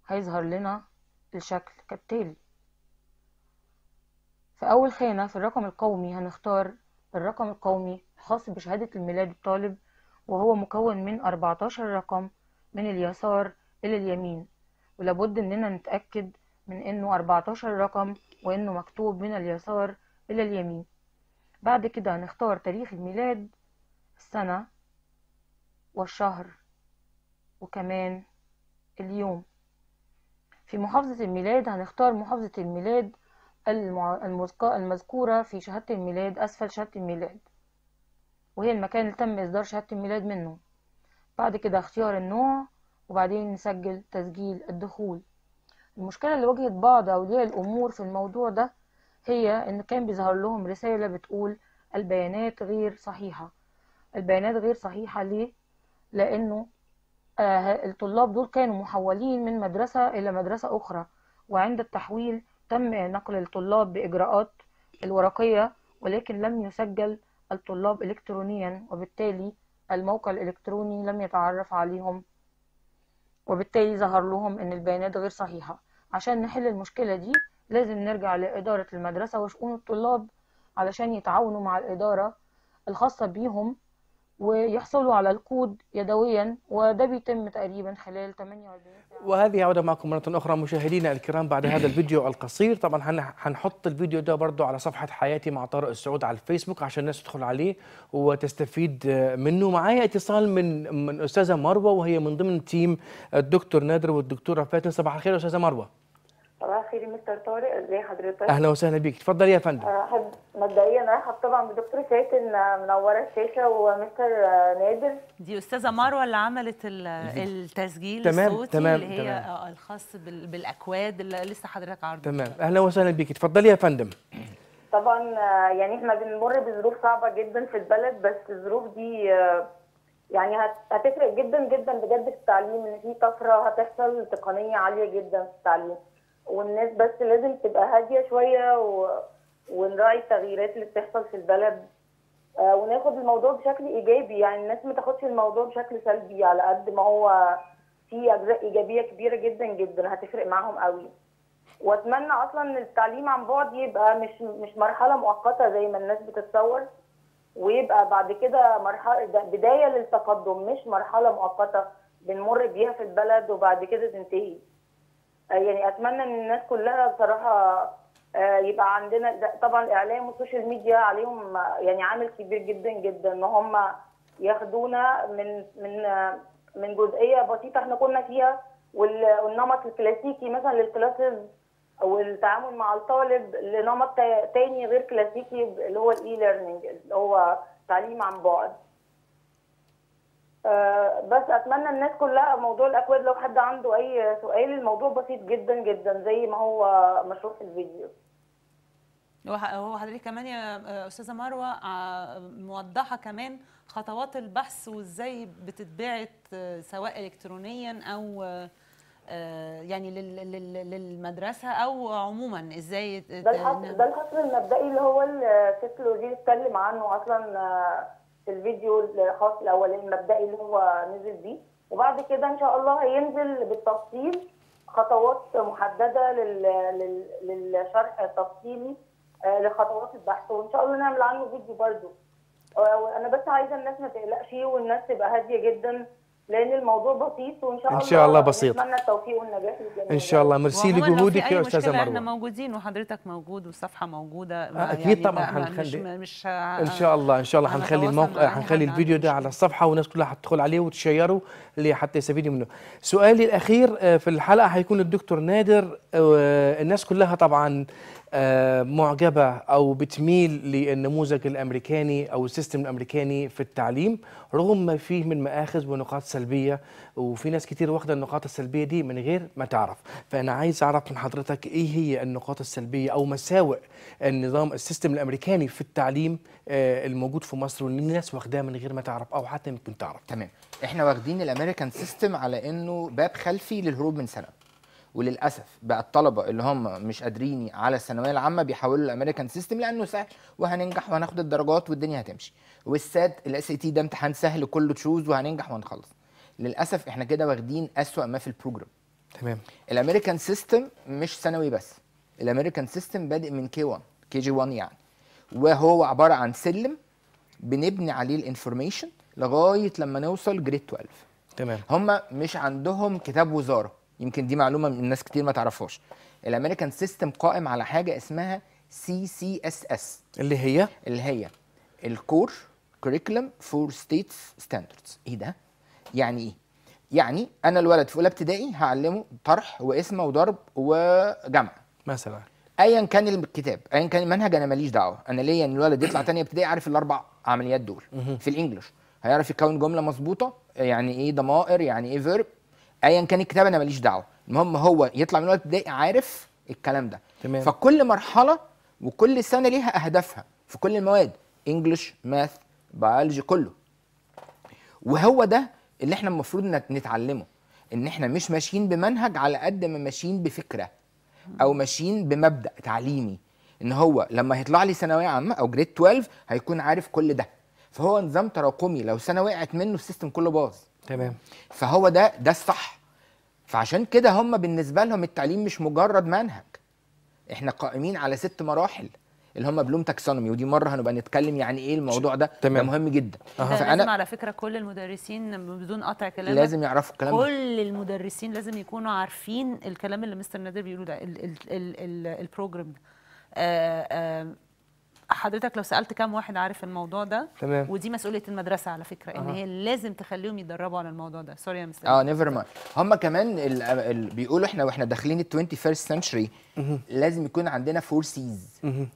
هيظهر لنا الشكل كالتالي في أول خانة في الرقم القومي هنختار الرقم القومي الخاص بشهادة الميلاد الطالب وهو مكون من 14 رقم من اليسار إلى اليمين ولابد إننا نتأكد من إنه 14 رقم وإنه مكتوب من اليسار إلى اليمين بعد كده هنختار تاريخ الميلاد السنة والشهر وكمان اليوم في محافظة الميلاد هنختار محافظة الميلاد المذكورة في شهادة الميلاد أسفل شهادة الميلاد وهي المكان اللي تم إصدار شهادة الميلاد منه بعد كده اختيار النوع وبعدين نسجل تسجيل الدخول المشكلة اللي واجهت بعض أولياء الأمور في الموضوع ده هي إن كان بيظهر لهم رسالة بتقول البيانات غير صحيحة البيانات غير صحيحة ليه؟ لأنه آه، الطلاب دول كانوا محولين من مدرسة إلى مدرسة أخرى وعند التحويل تم نقل الطلاب بإجراءات الورقية ولكن لم يسجل الطلاب إلكترونيا وبالتالي الموقع الإلكتروني لم يتعرف عليهم وبالتالي ظهر لهم إن البيانات غير صحيحة عشان نحل المشكلة دي لازم نرجع لإدارة المدرسة وشؤون الطلاب علشان يتعاونوا مع الإدارة الخاصة بيهم ويحصلوا على الكود يدويا وده بيتم تقريبا خلال 48 ساعه وهذه عوده معكم مره اخرى مشاهدينا الكرام بعد هذا الفيديو القصير طبعا هنحط الفيديو ده برضه على صفحه حياتي مع طارق السعود على الفيسبوك عشان الناس تدخل عليه وتستفيد منه معايا اتصال من من استاذه مروه وهي من ضمن تيم الدكتور نادر والدكتوره فاتن صباح الخير استاذه مروه صباح الخير مستر طارق ازي حضرتك اهلا وسهلا بيك اتفضل يا فندم أحب آه، مبدئيا ارحب طبعا بدكتور فاتن آه، منوره الشاشه ومستر آه، نادر دي استاذه مروه اللي عملت التسجيل تمام الصوتي تمام اللي هي تمام. الخاص بالاكواد اللي لسه حضرتك عارضه تمام اهلا وسهلا بيك اتفضلي يا فندم طبعا يعني احنا بنمر بظروف صعبه جدا في البلد بس الظروف دي يعني هتفرق جدا جدا بجد في التعليم ان في طفره هتحصل تقنيه عاليه جدا في التعليم والناس بس لازم تبقى هاديه شويه و... ونراعي التغييرات اللي بتحصل في البلد آه وناخد الموضوع بشكل ايجابي يعني الناس ما تاخدش الموضوع بشكل سلبي على قد ما هو في اجزاء ايجابيه كبيره جدا جدا هتفرق معاهم قوي واتمنى اصلا ان التعليم عن بعد يبقى مش مش مرحله مؤقته زي ما الناس بتتصور ويبقى بعد كده مرحله بدايه للتقدم مش مرحله مؤقته بنمر بيها في البلد وبعد كده تنتهي يعني اتمنى ان الناس كلها بصراحه آه، يبقى عندنا طبعا الاعلام والسوشيال ميديا عليهم يعني عامل كبير جدا جدا ان هم ياخدونا من من من جزئيه بسيطه احنا كنا فيها والنمط الكلاسيكي مثلا للكلاسز والتعامل مع الطالب لنمط تاني غير كلاسيكي اللي هو الاي ليرنينج اللي هو تعليم عن بعد آه، بس اتمنى الناس كلها موضوع الاكواد لو حد عنده اي سؤال الموضوع بسيط جدا جدا زي ما هو مشروع في الفيديو هو حضرتك كمان يا آه، استاذه مروه آه، موضحه كمان خطوات البحث وازاي بتتبعت سواء الكترونيا او يعني للمدرسه او عموما ازاي ده الحصر, المبدئي اللي هو الست لوري اتكلم عنه اصلا في الفيديو الخاص الاولاني المبدئي اللي هو نزل بيه وبعد كده ان شاء الله هينزل بالتفصيل خطوات محدده للشرح التفصيلي آه، لخطوات البحث وان شاء الله نعمل عنه فيديو برده وانا آه، بس عايزه الناس ما تقلقش والناس تبقى هاديه جدا لان الموضوع بسيط وان شاء الله ان شاء الله بسيط نتمنى التوفيق والنجاح للجميع ان شاء الله ميرسي لجهودك يا استاذه مروه احنا موجودين وحضرتك موجود والصفحه موجوده آه اكيد يعني طبعا هنخلي مش, مش ان شاء الله ان شاء الله هنخلي الموقع هنخلي الفيديو ده على الصفحه والناس كلها هتدخل عليه وتشيره اللي حتى يستفيدوا منه سؤالي الاخير آه، في الحلقه هيكون الدكتور نادر آه، الناس كلها طبعا آه، معجبة أو بتميل للنموذج الأمريكاني أو السيستم الأمريكاني في التعليم رغم ما فيه من مآخذ ونقاط سلبية وفي ناس كتير واخدة النقاط السلبية دي من غير ما تعرف فأنا عايز أعرف من حضرتك إيه هي النقاط السلبية أو مساوئ النظام السيستم الأمريكاني في التعليم آه، الموجود في مصر واللي الناس واخداه من غير ما تعرف أو حتى ممكن تعرف تمام احنا واخدين الامريكان سيستم على انه باب خلفي للهروب من سنة وللاسف بقى الطلبه اللي هم مش قادرين على الثانويه العامه بيحولوا الامريكان سيستم لانه سهل وهننجح وهناخد الدرجات والدنيا هتمشي والساد الاس اي تي ده امتحان سهل كله تشوز وهننجح وهنخلص للاسف احنا كده واخدين اسوا ما في البروجرام تمام الامريكان سيستم مش ثانوي بس الامريكان سيستم بادئ من كي 1 كي جي 1 يعني وهو عباره عن سلم بنبني عليه الانفورميشن لغايه لما نوصل جريد 12 تمام هم مش عندهم كتاب وزاره يمكن دي معلومه من الناس كتير ما تعرفهاش الامريكان سيستم قائم على حاجه اسمها سي سي اس اس اللي هي اللي هي الكور كريكولم فور ستيتس ستاندردز ايه ده يعني ايه يعني انا الولد في اولى ابتدائي هعلمه طرح وقسمه وضرب وجمع مثلا ايا كان الكتاب ايا كان المنهج انا ماليش دعوه انا ليا ان الولد يطلع تانية ابتدائي عارف الاربع عمليات دول في الانجليش هيعرف يكون جمله مظبوطه يعني ايه ضمائر يعني ايه فيرب ايا كان الكتاب انا ماليش دعوه المهم هو يطلع من الوقت ده عارف الكلام ده تمام فكل مرحله وكل سنه ليها اهدافها في كل المواد انجلش ماث بيولوجي كله وهو ده اللي احنا المفروض نتعلمه ان احنا مش ماشيين بمنهج على قد ما ماشيين بفكره او ماشيين بمبدا تعليمي ان هو لما هيطلع لي ثانويه عامه او جريد 12 هيكون عارف كل ده فهو نظام تراكمي لو سنه وقعت منه السيستم كله باظ تمام فهو ده ده الصح فعشان كده هم بالنسبه لهم التعليم مش مجرد منهج احنا قائمين على ست مراحل اللي هم بلوم تاكسونومي ودي مره هنبقى نتكلم يعني ايه الموضوع ده تمام. ده مهم جدا أه. فانا لازم على فكره كل المدرسين بدون قطع كلام لازم يعرفوا الكلام كل ده. المدرسين لازم يكونوا عارفين الكلام اللي مستر نادر بيقوله ده البروجرام ده آه، آه، حضرتك لو سالت كام واحد عارف الموضوع ده تمام ودي مسؤوليه المدرسه على فكره أه. ان هي لازم تخليهم يتدربوا على الموضوع ده سوري يا مستر اه نيفر مايند هم كمان الـ الـ بيقولوا احنا واحنا داخلين ال 21 century لازم يكون عندنا فور سيز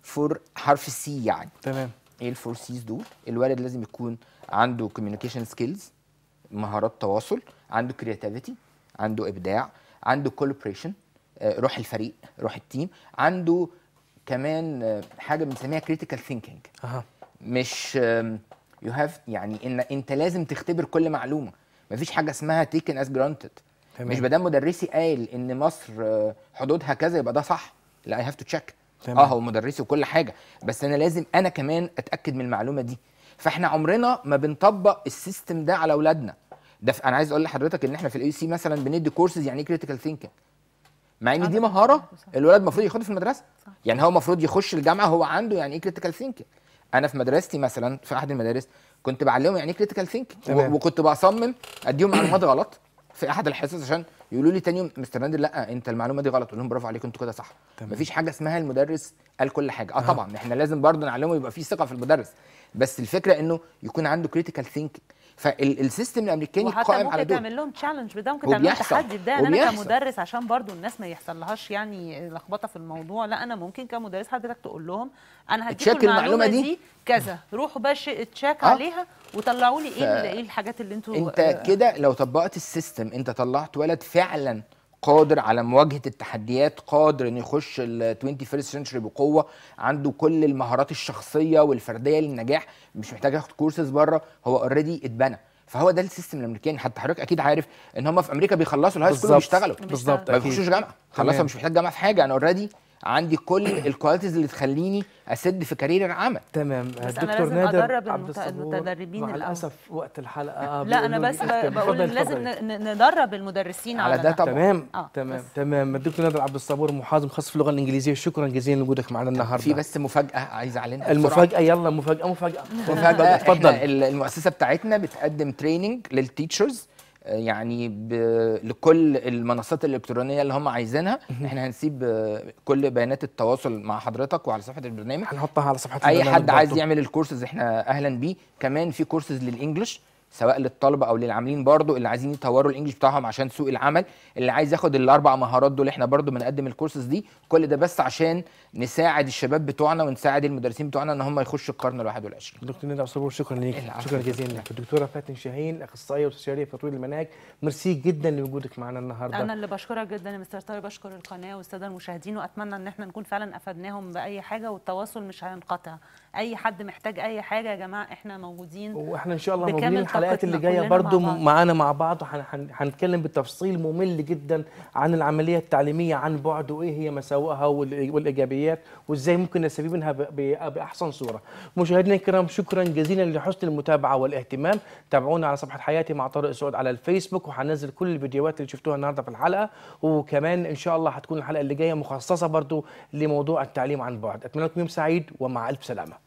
فور حرف سي يعني تمام ايه الفور سيز دول الولد لازم يكون عنده كوميونيكيشن سكيلز مهارات تواصل عنده كرياتيفيتي عنده ابداع عنده كولبريشن آه، روح الفريق روح التيم عنده كمان آه، حاجه بنسميها كريتيكال ثينكينج مش يو هاف يعني ان انت لازم تختبر كل معلومه مفيش حاجه اسمها تيكن اس جرانتد مش بدل مدرسي قال ان مصر آه، حدودها كذا يبقى ده صح لا اي هاف تو تشيك اه هو مدرسي وكل حاجه بس انا لازم انا كمان اتاكد من المعلومه دي فاحنا عمرنا ما بنطبق السيستم ده على اولادنا ده انا عايز اقول لحضرتك ان احنا في الاي سي مثلا بندي كورسز يعني ايه كريتيكال ثينكينج مع ان آه، دي مهاره الولد المفروض ياخدها في المدرسه صح. يعني هو المفروض يخش الجامعه هو عنده يعني ايه كريتيكال ثينكينج انا في مدرستي مثلا في احد المدارس كنت بعلمهم يعني ايه كريتيكال ثينكينج وكنت بصمم اديهم معلومات غلط في احد الحصص عشان يقولوا لي تاني يوم مستر نادر لا انت المعلومه دي غلط اقول لهم برافو عليك انتوا كده صح تمام. مفيش حاجه اسمها المدرس قال كل حاجه اه, آه. طبعا احنا لازم برضه نعلمه يبقى في ثقه في المدرس بس الفكره انه يكون عنده كريتيكال ثينكينج فالسيستم الامريكاني قائم على دول تعمل لهم تشالنج بده ممكن تعمل لهم تحدي ده انا كمدرس عشان برضو الناس ما يحصلهاش يعني لخبطه في الموضوع لا انا ممكن كمدرس حضرتك تقول لهم انا هديكم المعلومه دي, دي كذا روحوا بقى تشيك آه. عليها وطلعوا لي ايه ف... ايه الحاجات اللي انتوا انت كده لو طبقت السيستم انت طلعت ولد فعلا قادر على مواجهه التحديات قادر انه يخش ال 21 سنتشري بقوه عنده كل المهارات الشخصيه والفرديه للنجاح مش محتاج ياخد كورسز بره هو اوريدي اتبنى فهو ده السيستم الامريكاني حتى حضرتك اكيد عارف ان هم في امريكا بيخلصوا الهاي سكول وبيشتغلوا بالظبط ما بيخشوش جامعه خلاص مش محتاج جامعه في حاجه انا اوريدي عندي كل الكواليتيز اللي تخليني اسد في كارير العمل تمام بس انا لازم نادر ادرب المتدربين مع الاسف وقت الحلقه لا انا بس بقول لازم ندرب المدرسين على, على ده طبعا تمام آه. تمام بس. تمام الدكتور نادر عبد الصبور محاضر مخصص في اللغه الانجليزيه شكرا جزيلا لوجودك معنا النهارده في بس مفاجاه عايز اعلنها المفاجاه يلا مفاجاه مفاجاه مفاجاه اتفضل المؤسسه بتاعتنا بتقدم تريننج للتيتشرز يعني لكل المنصات الالكترونيه اللي هم عايزينها احنا هنسيب كل بيانات التواصل مع حضرتك وعلى صفحه البرنامج هنحطها على صفحه اي حد عايز يعمل الكورسز احنا اهلا بيه كمان في كورسز للانجلش سواء للطلبه او للعاملين برضو اللي عايزين يطوروا الانجليش بتاعهم عشان سوق العمل اللي عايز ياخد الاربع مهارات دول احنا برضو بنقدم الكورسز دي كل ده بس عشان نساعد الشباب بتوعنا ونساعد المدرسين بتوعنا ان هم يخشوا القرن ال21 دكتور ندى صبور شكرا ليك شكرا جزيلا لك الدكتوره فاتن شاهين اخصائيه واستشاريه في تطوير المناهج ميرسي جدا لوجودك معنا النهارده انا اللي بشكرك جدا يا مستر طارق بشكر القناه والساده المشاهدين واتمنى ان احنا نكون فعلا افدناهم باي حاجه والتواصل مش هينقطع اي حد محتاج اي حاجه يا جماعه احنا موجودين واحنا ان شاء الله موجودين الحلقات اللي جايه برضو معانا مع بعض هنتكلم بتفصيل ممل جدا عن العمليه التعليميه عن بعد وايه هي مساوئها والايجابيات وازاي ممكن نستفيد منها باحسن صوره مشاهدينا الكرام شكرا جزيلا لحسن المتابعه والاهتمام تابعونا على صفحه حياتي مع طارق سعود على الفيسبوك وهنزل كل الفيديوهات اللي شفتوها النهارده في الحلقه وكمان ان شاء الله هتكون الحلقه اللي جايه مخصصه برضو لموضوع التعليم عن بعد اتمنى لكم يوم سعيد ومع الف سلامه